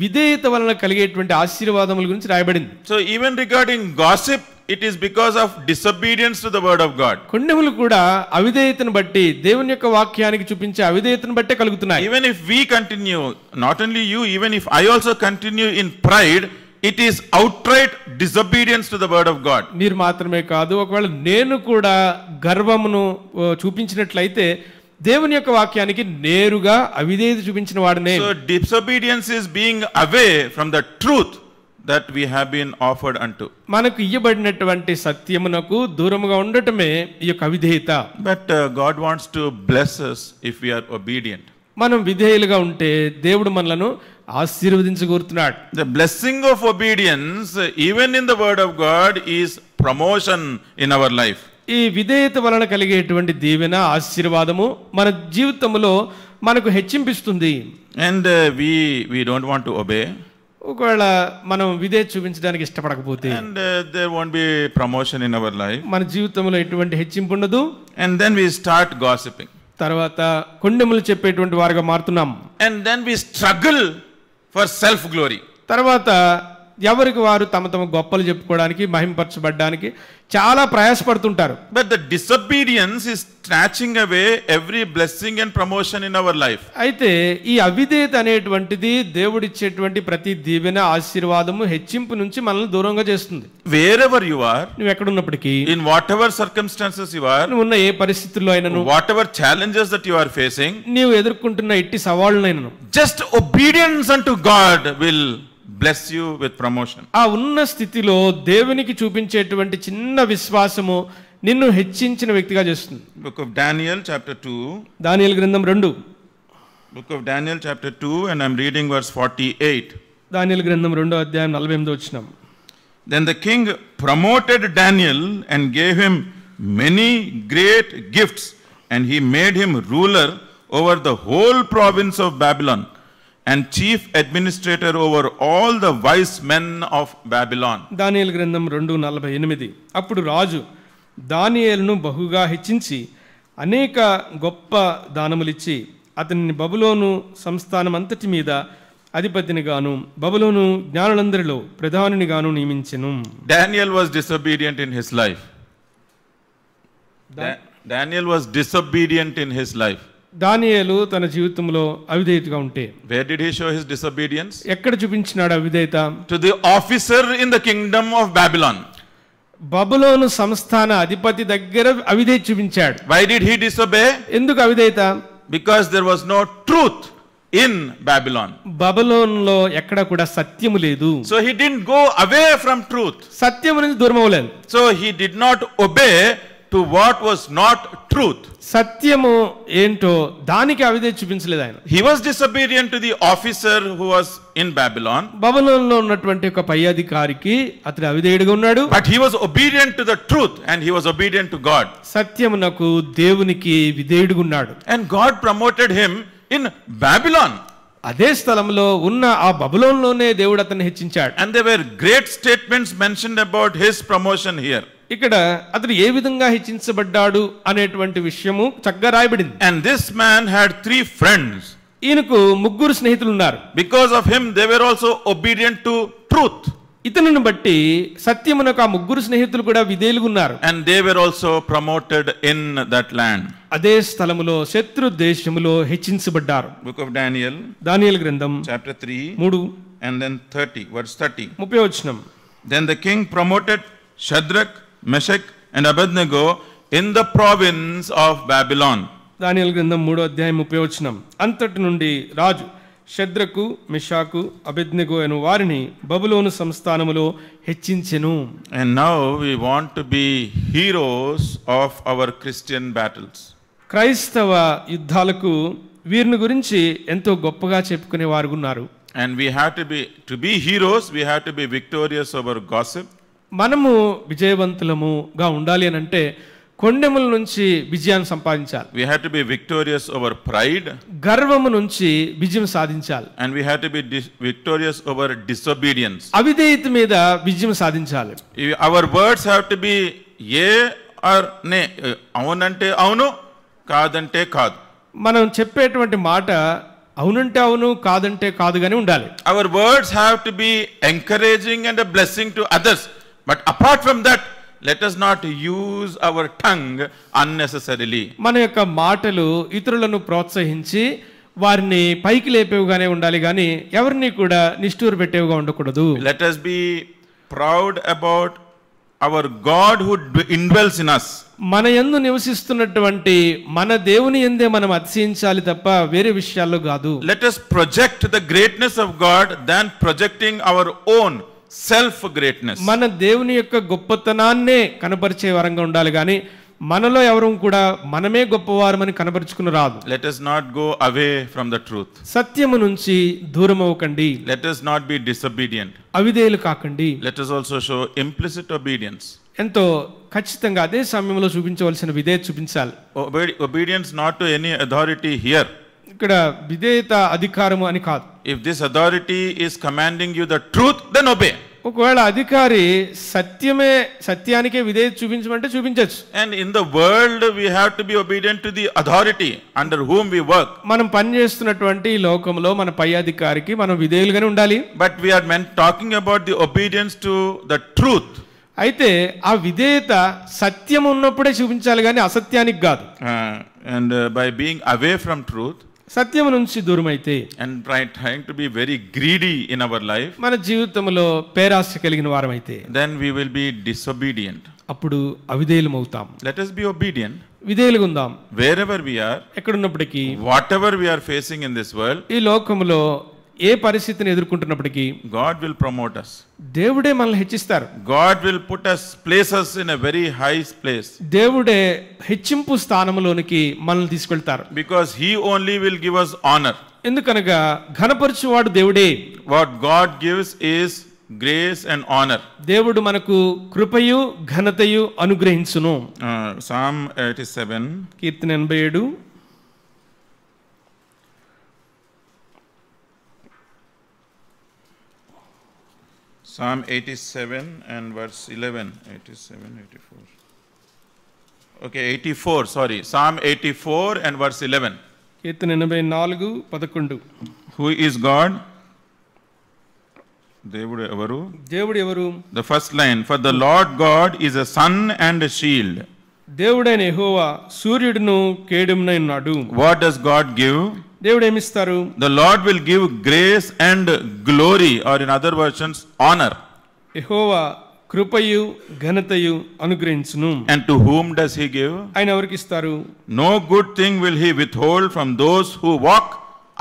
విధేయత వలన కలిగేటువంటి ఆశీర్వాదముల గురించి రాయబడింది so even regarding gossip it is because of disobedience to the word of God కొండములు కూడా అవిధేయతను బట్టి దేవుని యొక్క వాక్యానికి చూపించే అవిధేయతను బట్టే కలుగుతున్నాయి even if we continue not only you even if I also continue in pride it is outright disobedience to the word of God మీరు మాత్రమే కాదు ఒకవేళ నేను కూడా గర్వమును చూపించినట్లయితే దేవుని యొక్క వాక్యానికి నేరుగా అవిధేయత చూపించిన వాడనే so disobedience is being away from the truth that we have been offered అంటూ మనకు ఇయ్యబడినటువంటి సత్యమునకు దూరముగా ఉండటమే ఈ యొక్క అవిధేయత but God wants to bless if you're are obedient మనం విధేయులుగా ఉంటే దేవుడు మనలను ఆశీర్వదించగోరుతున్నాడు the blessing of obedience even in the word of God is promotion in our life ఈ విధేయత వలన కలిగేటువంటి దీవెన ఆశీర్వాదము మన జీవితంలో మనకు హెచ్చింపిస్తుంది and we we don't want to obey ఒకవేళ మనం విధే చూపించడానికి ఇష్టపడకపోతే and they won't be promotion in our life మన జీవితంలో ఎటువంటి హెచ్చింపు ఉండదు and then we start gossiping తర్వాత కొండెములు చెప్పేటువంటి వారిగా మారుతున్నాం and then we struggle for self glory తర్వాత ఎవరికి వారు తమ తమ గొప్పలు చెప్పుకోవడానికి మహింపరచబడడానికి చాలా ప్రయాసపడుతుంటారు but the disobedience is stretching away every blessing and promotion in our life అయితే ఈ అవిధేత అనేటువంటిది దేవుడిచ్చేటువంటి ప్రతి దీవెన ఆశీర్వాదము హెచ్చింపు నుంచి మనల్ని దూరంగా చేస్తుంది వేర్ ఎవర్ యు ఆర్ నువ్వు ఎక్కడ ఉన్నప్పటికీ in whatever circumstances you are నువ్వు ఉన్న ఏ పరిస్థితుల్లో అయినా నువ్వు whatever challenges that you are facing నువ్వు ఎదుర్కొంటున్న ఇట్టి సవాళ్ళనైనా just obedience unto God will bless you with promotion. A unna sthiti lo devani ki chupin chetuvanti chinna viswasamu ninnu hechinchina vyaktiga Book of Daniel chapter 2. Daniel grantham 2. Book of Daniel chapter 2 and I'm reading verse 48. Daniel grantham 2 adhyayam 48 vachanam. Then the king promoted Daniel and gave him many great gifts and he made him ruler over the whole province of Babylon. And chief administrator over all the wise men of Babylon Daniel గ్రంథం రెండు నలభై ఎనిమిది అప్పుడు రాజు దానియేల్ను బహుగా హెచ్చించి అనేక గొప్ప దానములిచ్చి అతనిని బబులోను సంస్థానం అంతటి మీద అధిపతిని గాను బబులోను జ్ఞానులందరిలో ప్రధానిని గాను నియమించెను Daniel was disobedient in his life Daniel was disobedient in his life దానియేలు తన జీవితంలో అవిధేయతగా ఉంటే where did he show his disobedience ఎక్కడ చూపించినాడు అవిధేయత to the officer in the kingdom of Babylon బబులోను సంస్థాన అధిపతి దగ్గర అవిధేయ చూపించాడు వై డిడ్ హి డిసోబే ఎందుకు అవిధేయత because there was no truth in Babylon బబులోన్ లో ఎక్కడ కూడా సత్యము లేదు so he did go away from truth సత్యం నుంచి దూరం అవలేదు so he did not obey to what was not truth సత్యము ఏంటో దానికి అవిధే చూపించలేదు ఆయన he was disobedient to the officer who was in Babylon బబులోన్లో ఉన్నటువంటి ఒక పై అధికారికి అతడు అవిధేయుడిగా ఉన్నాడు but he was obedient to the truth and he was obedient to God సత్యమునకు దేవునికి విధేయుడిగా ఉన్నాడు and God promoted him in Babylon అదే స్థలంలో ఉన్న ఆ బబులోన్లోనే దేవుడు అతన్ని హెచ్చించాడు and they were great statements mentioned about his promotion here ఇక్కడ అతను ఏ విధంగా హెచ్చించబడ్డాడు అనేటువంటి విషయము చక్కగా రాయబడింది and this man had three friends ఈయనకు ముగ్గురు స్నేహితులు ఉన్నారు because of him they were also obedient to truth ఇతనిని బట్టి సత్యమునకు ఆ ముగ్గురు స్నేహితులు కూడా ఉన్నారు and they were also promoted in that land అదే స్థలములో శత్రు దేశములో హెచ్చించబడ్డారు బుక్ ఆఫ్ డానియల్ దానియల్ గ్రంథం చాప్టర్ త్రీ మూడు and then thirty verse thirty ముప్పై వచ్చినం then the king promoted Shadrach Meshach and Abednego in the province of Babylon Daniel గ్రంథం మూడో అధ్యాయం ముప్పై వచ్చినాం అంతటి నుండి రాజు శద్రకు మిషాకు అబెద్నెగో అను వారిని బబులోను సంస్థానములో హెచ్చించెను and now we want to be heroes of our Christian battles క్రైస్తవ యుద్ధాలకు వీరిని గురించి ఎంతో గొప్పగా చెప్పుకునే వారు ఉన్నారు and we have to be to be heroes we have to be victorious over gossip మనము విజయవంతులముగా ఉండాలి అని అంటే కొండెముల నుంచి విజయాన్ని సంపాదించాలి we have to be victorious over pride గర్వము నుంచి విజయం సాధించాలి and we have to be victorious over disobedience అవిధేయత మీద విజయం సాధించాలి our words have to be yea or nay అవునంటే అవును కాదంటే కాదు మనం చెప్పేటువంటి మాట అవునంటే అవును కాదంటే కాదు కానీ ఉండాలి our words have to be encouraging and blessing to others but apart from that let us not use our tongue unnecessary మన యొక్క మాటలు ఇతరులను ప్రోత్సహించి వారిని పైకి లేపేవిగానే ఉండాలి కానీ ఎవరిని కూడా నిష్ఠూరు పెట్టేవిగా ఉండకూడదు let us be proud about our God who indwells in us మన ఎందు నివసిస్తున్నటువంటి మన దేవుని ఎందే మనం అతిశయించాలి తప్ప వేరే విషయాల్లో కాదు let us project the greatness of God than projecting our own self greatness మన దేవుని యొక్క గొప్పతనాన్నే కనపరిచే వరంగా ఉండాలి కానీ మనలో ఎవరు కూడా మనమే గొప్పవారమని కనబరుచుకుని రాదు let us not go away from the truth సత్యము నుంచి దూరం అవ్వకండి let us not be disobedient అవిదేలు కాకండి let us also show implicit obedience ఎంతో ఖచ్చితంగా అదే సమయంలో చూపించవలసిన విధేయత చూపించాలి obedience not to any authority here ఇక్కడ విధేయత అధికారము అని కాదు if this authority is commanding you the truth then obey ఒకవేళ అధికారి సత్యమే సత్యానికే విధేయత చూపించమంటే చూపించవచ్చు and in the world we have to be obedient to the authority under whom we work మనం పని చేస్తున్నటువంటి లోకంలో మన పై అధికారికి మనం విధేయులుగానే ఉండాలి but we are men talking about the obedience to the truth అయితే ఆ విధేయత సత్యం ఉన్నప్పుడే చూపించాలి కానీ అసత్యానికి కాదు and by being away from truth సత్యము నుంచి దూరమైతే and by trying to be very greedy in our life మన జీవితంలో పేరాశ కలిగిన వారమైతే then we will be disobedient అప్పుడు అవిధేయులం అవుతాం లెట్ us బి ఒబీడియంట్ విధేయులుగా ఉందాం వేర్ ఎవర్ వి ఆర్ ఎక్కడ ఉన్నప్పటికీ whatever we are facing in this world ఈ లోకంలో ఏ పరిస్థితిని ఎదుర్కొంటున్నప్పటికీ గాడ్ విల్ ప్రమోట్ అస్ దేవుడే మనల్ని హెచ్చిస్తారు God will put us places in a very high place దేవుడే హెచ్చింపు స్థానంలోనికి మనల్ని తీసుకెళ్తారు because he only will give us honour ఎందుకనగా వాడు దేవుడే what God gives is grace and honour దేవుడు మనకు కృపయు ఘనతయు అనుగ్రహించును సామ్ ఎయిటీ సెవెన్ కీర్తన ఎనభై ఏడు Psalm 87 and verse 11. 87, 84. Okay, 84, sorry. Psalm 84 and verse 11. Who is God? Devudu Evaru. The first line. For the Lord God is a sun and a shield. suridnu What does God give? దేవుడు ఏమిస్తారు the Lord will give grace and glory or in other versions honour యెహోవా కృపయు ఘనతయు అనుగ్రహించును and to whom does he give ఆయన ఎవరికి ఇస్తారు no good thing will he withhold from those who walk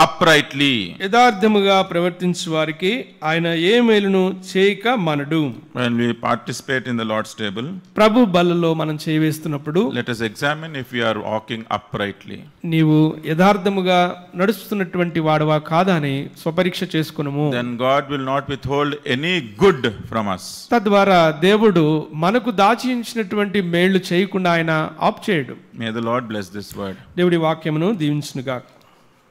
uprightly యథార్థముగా ప్రవర్తించే వారికి ఆయన ఏ మేలును చేయక మనడు when we participate in the lord's table ప్రభు బల్లలో మనం చేయవేస్తున్నప్పుడు let us examine if we are walking uprightly నీవు యథార్థముగా నడుస్తున్నటువంటి వాడవా కాదా అని స్వపరీక్ష చేసుకునుము God will not withhold any good from us తద్వారా దేవుడు మనకు దాచించినటువంటి మేళ్లు చేయకుండా ఆయన ఆప్ చేయడు may the lord bless this word దేవుడి వాక్యమును దీవించును